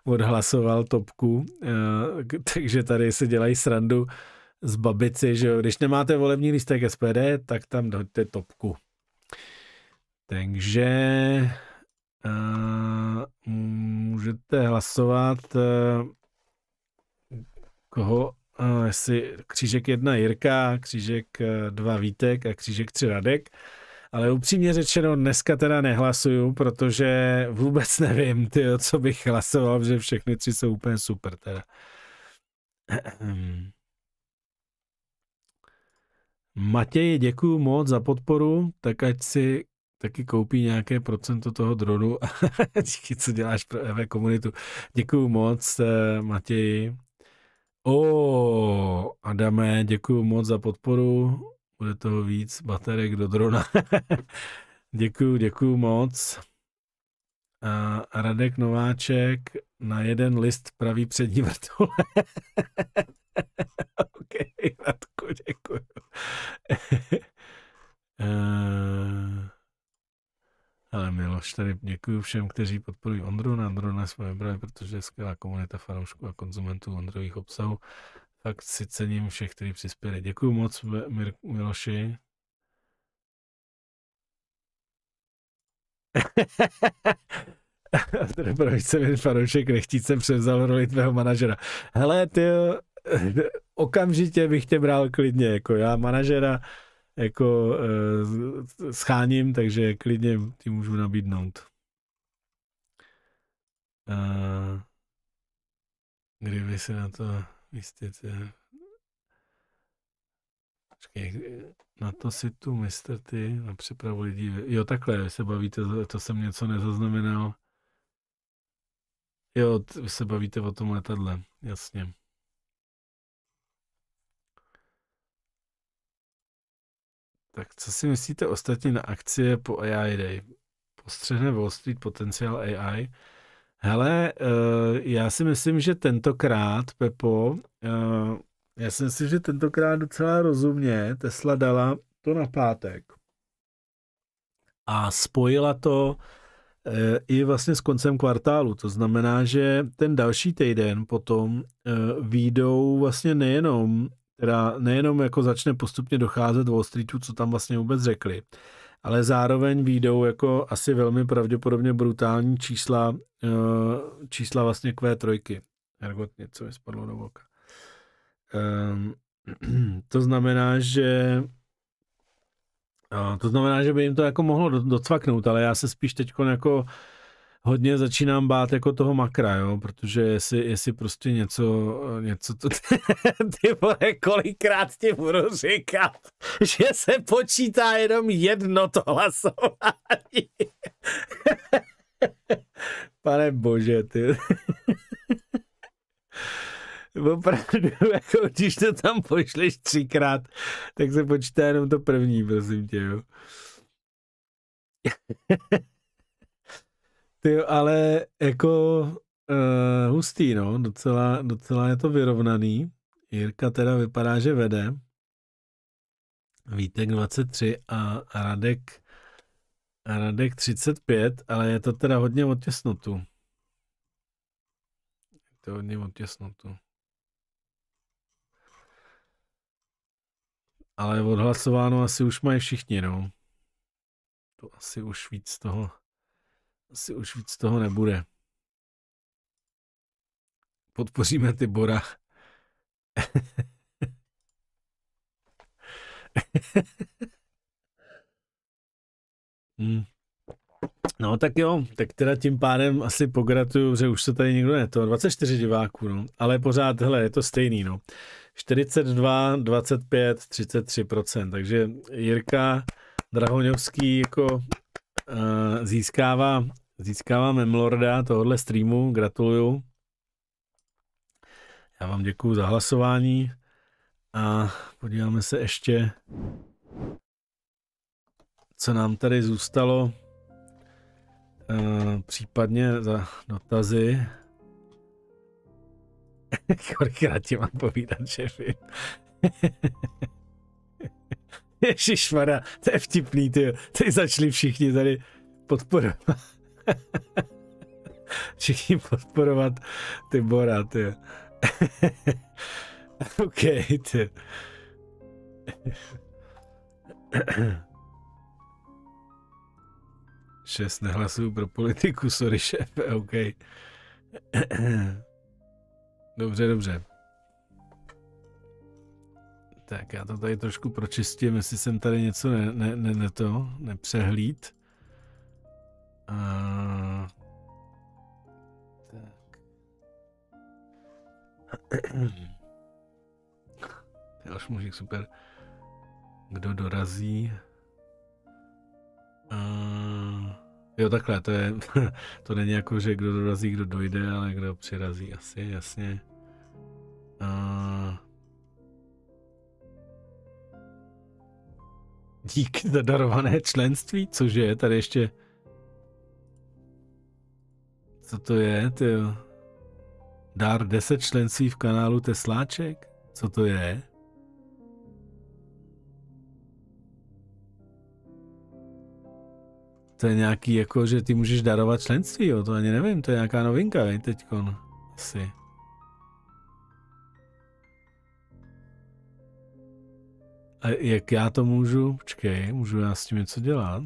odhlasoval topku. Eh, takže tady se dělají srandu z babici, že když nemáte volební lístek SPD, tak tam dojďte topku. Takže eh, můžete hlasovat koho, uh, jestli křížek jedna Jirka, křížek dva Vítek a křížek tři Radek. Uh, ale upřímně řečeno, dneska teda nehlasuju, protože vůbec nevím, ty, co bych hlasoval, že všechny tři jsou úplně super teda. Matěj děkuju moc za podporu, tak ať si taky koupí nějaké procento toho dronu. Díky, co děláš pro EV komunitu. Děkuju moc, eh, Matěji. O, Adame, děkuju moc za podporu. Bude toho víc baterek do drona. děkuju, děkuju moc. A Radek Nováček na jeden list pravý přední vrtule. OK, Radku, děkuju. Ale eh, Miloš, tady děkuji všem, kteří podporují Ondru. Na Ondru jsme brali, protože je skvělá komunita fanoušků a konzumentů Ondrových obsahu tak si cením všech, kteří přispěli. Děkuji moc, Mir- Miloši. Proč se fanoušek jsem převzal roli tvého manažera? Hele, ty okamžitě bych tě bral klidně, jako já manažera jako e, scháním, takže klidně ti můžu nabídnout. E, kdyby se na to... Jest je, na to si tu mistr ty, na přepravu lidí. Jo, takhle, se bavíte, to jsem něco nezaznamenal. Jo, vy se bavíte o tom letadle, jasně. Tak co si myslíte ostatně na akcie po AI Day? Postřehne Wall Street potenciál AI? Hele, eh, já si myslím, že tentokrát, Pepo, eh, já si myslím, že tentokrát docela rozumně Tesla dala to na pátek a spojila to eh, i vlastně s koncem kvartálu. To znamená, že ten další týden potom výjdou vlastně nejenom, teda nejenom jako začne postupně docházet Wall Streetu, co tam vlastně vůbec řekli, ale zároveň výjdou jako asi velmi pravděpodobně brutální čísla, eh, čísla vlastně Q3. Ergot něco mi spadlo do oka. Ehm, to znamená, že eh, to znamená, že by jim to jako mohlo docvaknout, ale já se spíš teď jako hodně začínám bát jako toho makra, jo, protože jestli, jestli prostě něco, něco to, ty vole, kolikrát ti budu říkat, že se počítá jenom jedno to hlasování. Pane bože, ty. Opravdu, jako když to tam pošleš třikrát, tak se počítá jenom to první, prosím tě, jo. Ty, ale jako uh, hustý, no, docela, docela je to vyrovnaný. Jirka teda vypadá, že vede. Vítek 23 a Radek, a Radek 35, ale je to teda hodně od těsnotu. Je to hodně od těsnotu. Ale odhlasováno asi už mají všichni, no. To asi už víc toho asi už víc toho nebude. Podpoříme Tibora. hmm. No tak jo, tak teda tím pádem asi pogratuju, že už se tady nikdo to 24 diváků, no, ale pořád, hele, je to stejný, no. 42, 25, 33%, takže Jirka Drahoňovský jako Eh, získává, získává Memlorda tohohle streamu, gratuluju. Já vám děkuju za hlasování a podíváme se ještě, co nám tady zůstalo, uh, případně za dotazy. Kolikrát ti mám povídat, šefy? Ježišmarja, to je vtipný, ty. Teď začali všichni tady podporovat. všichni podporovat ty Bora, ty. OK, ty. Šest nehlasuju pro politiku, sorry šéfe, OK. dobře, dobře. Tak já to tady trošku pročistím, jestli jsem tady něco ne, ne, ne, ne to, nepřehlíd. A... Tak. Další mužík, super. Kdo dorazí? A... Jo, takhle, to, je, to není jako, že kdo dorazí, kdo dojde, ale kdo přirazí asi, jasně. A... Dík za darované členství, což je tady ještě... Co to je, ty? Dár 10 členství v kanálu Tesláček? Co to je? To je nějaký jako, že ty můžeš darovat členství, jo, to ani nevím, to je nějaká novinka, Teď teďkon, asi. A jak já to můžu? Počkej, můžu já s tím něco dělat?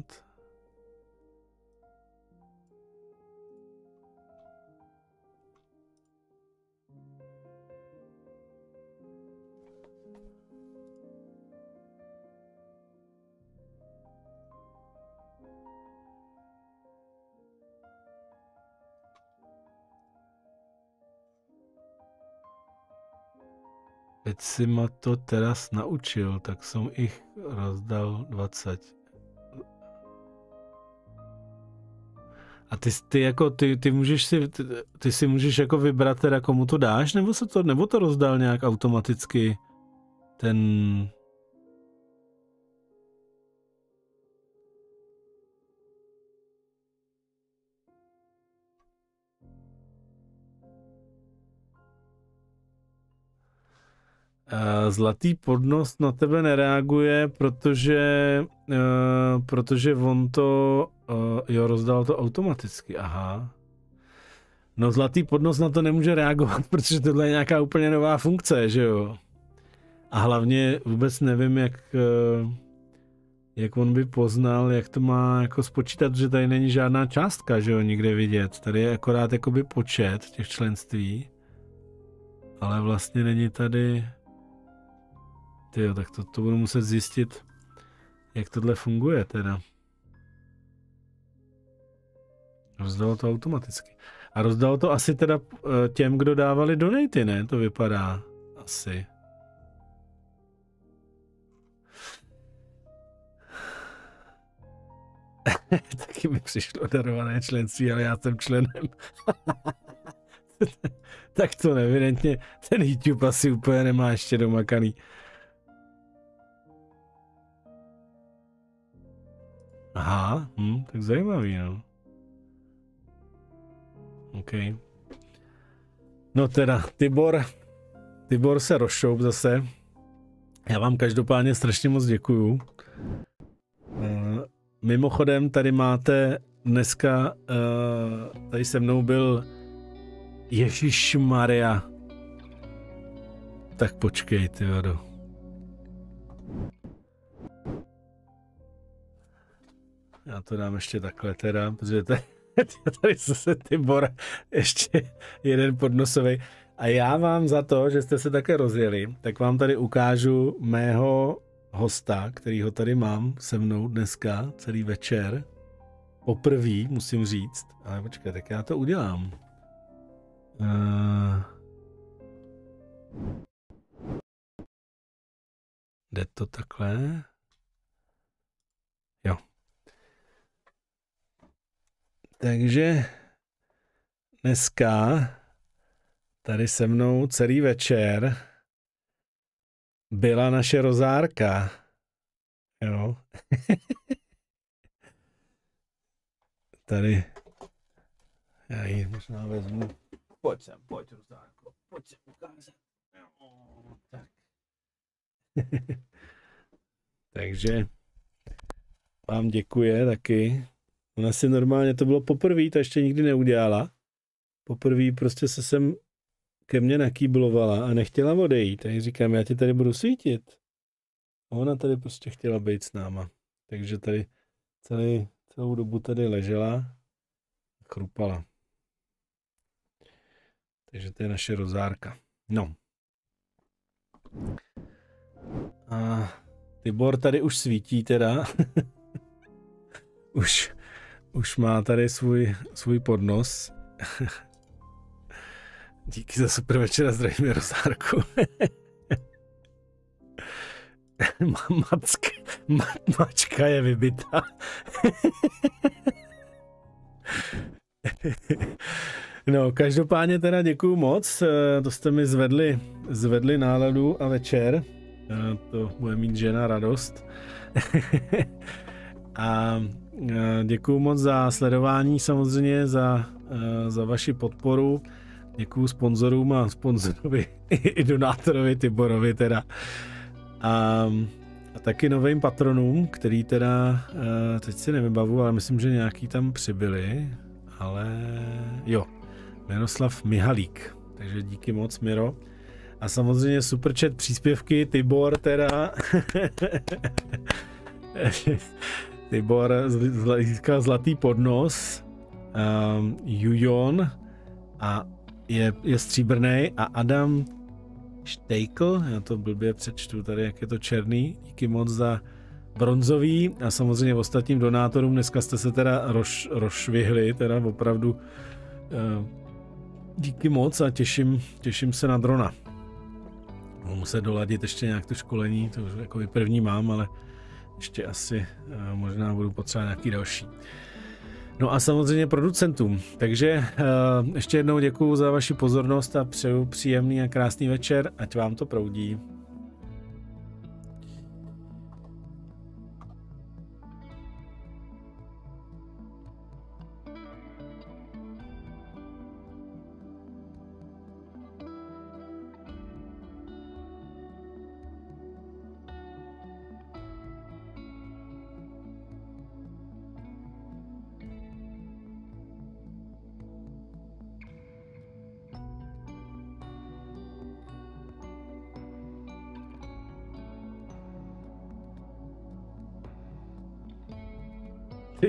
Teď si ma to teraz naučil, tak jsem ich rozdal 20. A ty, ty jako, ty, ty můžeš si, ty, ty si můžeš jako vybrat teda komu to dáš, nebo se to, nebo to rozdal nějak automaticky ten Zlatý podnos na tebe nereaguje, protože, eh, protože on to, eh, jo, rozdal to automaticky, aha. No zlatý podnos na to nemůže reagovat, protože tohle je nějaká úplně nová funkce, že jo. A hlavně vůbec nevím, jak, eh, jak on by poznal, jak to má jako spočítat, že tady není žádná částka, že jo, nikde vidět. Tady je akorát jakoby počet těch členství, ale vlastně není tady... Ty jo, tak to, to budu muset zjistit, jak tohle funguje teda. Rozdalo to automaticky. A rozdalo to asi teda eh, těm, kdo dávali donaty, ne? To vypadá asi. Taky mi přišlo darované členství, ale já jsem členem. tak to evidentně ten YouTube asi úplně nemá ještě domakaný. Aha, hm, tak zajímavý, no. OK. No teda, Tibor, Tibor se rozšoup zase. Já vám každopádně strašně moc děkuju. Eh, mimochodem, tady máte dneska, eh, tady se mnou byl Ježíš Maria. Tak počkej, ty vado. Já to dám ještě takhle teda, protože tady, tady zase Tibor ještě jeden podnosový. A já vám za to, že jste se také rozjeli, tak vám tady ukážu mého hosta, ho tady mám se mnou dneska celý večer. Poprvý, musím říct. Ale počkej, tak já to udělám. Uh... Jde to takhle? Takže dneska tady se mnou celý večer byla naše rozárka. Jo. tady. Já ji možná vezmu. Pojď sem, pojď rozárko. Pojď sem ukázat. Tak. Takže vám děkuje taky Ona si normálně, to bylo poprvé, ta ještě nikdy neudělala. Poprvé prostě se sem ke mně nakýblovala a nechtěla odejít. A říkám, já ti tady budu svítit. A ona tady prostě chtěla být s náma. Takže tady celý, celou dobu tady ležela a chrupala. Takže to je naše rozárka. No. A Tibor tady už svítí teda. už už má tady svůj, svůj podnos. Díky za super večera, zdravíme Rozárku. Mack, ma, mačka je vybitá. no, každopádně teda děkuju moc, eh, to jste mi zvedli, zvedli náladu a večer. Eh, to bude mít žena radost. a Eh, Děkuji moc za sledování samozřejmě, za, eh, za vaši podporu. Děkuji sponzorům a sponzorovi i donátorovi Tiborovi teda. A, a taky novým patronům, který teda, eh, teď si nevybavu, ale myslím, že nějaký tam přibyli, ale jo, Miroslav Mihalík. Takže díky moc, Miro. A samozřejmě super chat příspěvky, Tibor teda. Tibor získal zlatý podnos, um, Jujon a je, je stříbrný a Adam Štejkl, já to blbě přečtu tady, jak je to černý, díky moc za bronzový a samozřejmě ostatním donátorům dneska jste se teda roš, rošvihli, teda opravdu uh, díky moc a těším, těším se na drona. Musím se doladit ještě nějak to školení, to už jako první mám, ale ještě asi eh, možná budu potřebovat nějaký další. No a samozřejmě producentům. Takže eh, ještě jednou děkuji za vaši pozornost a přeju příjemný a krásný večer, ať vám to proudí.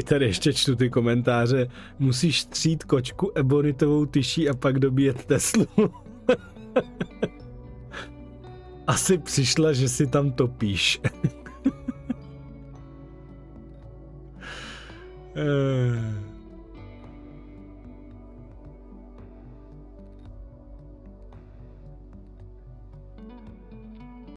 Teď tady ještě čtu ty komentáře. Musíš třít kočku ebonitovou tyší a pak dobíjet Teslu. Asi přišla, že si tam topíš. uh...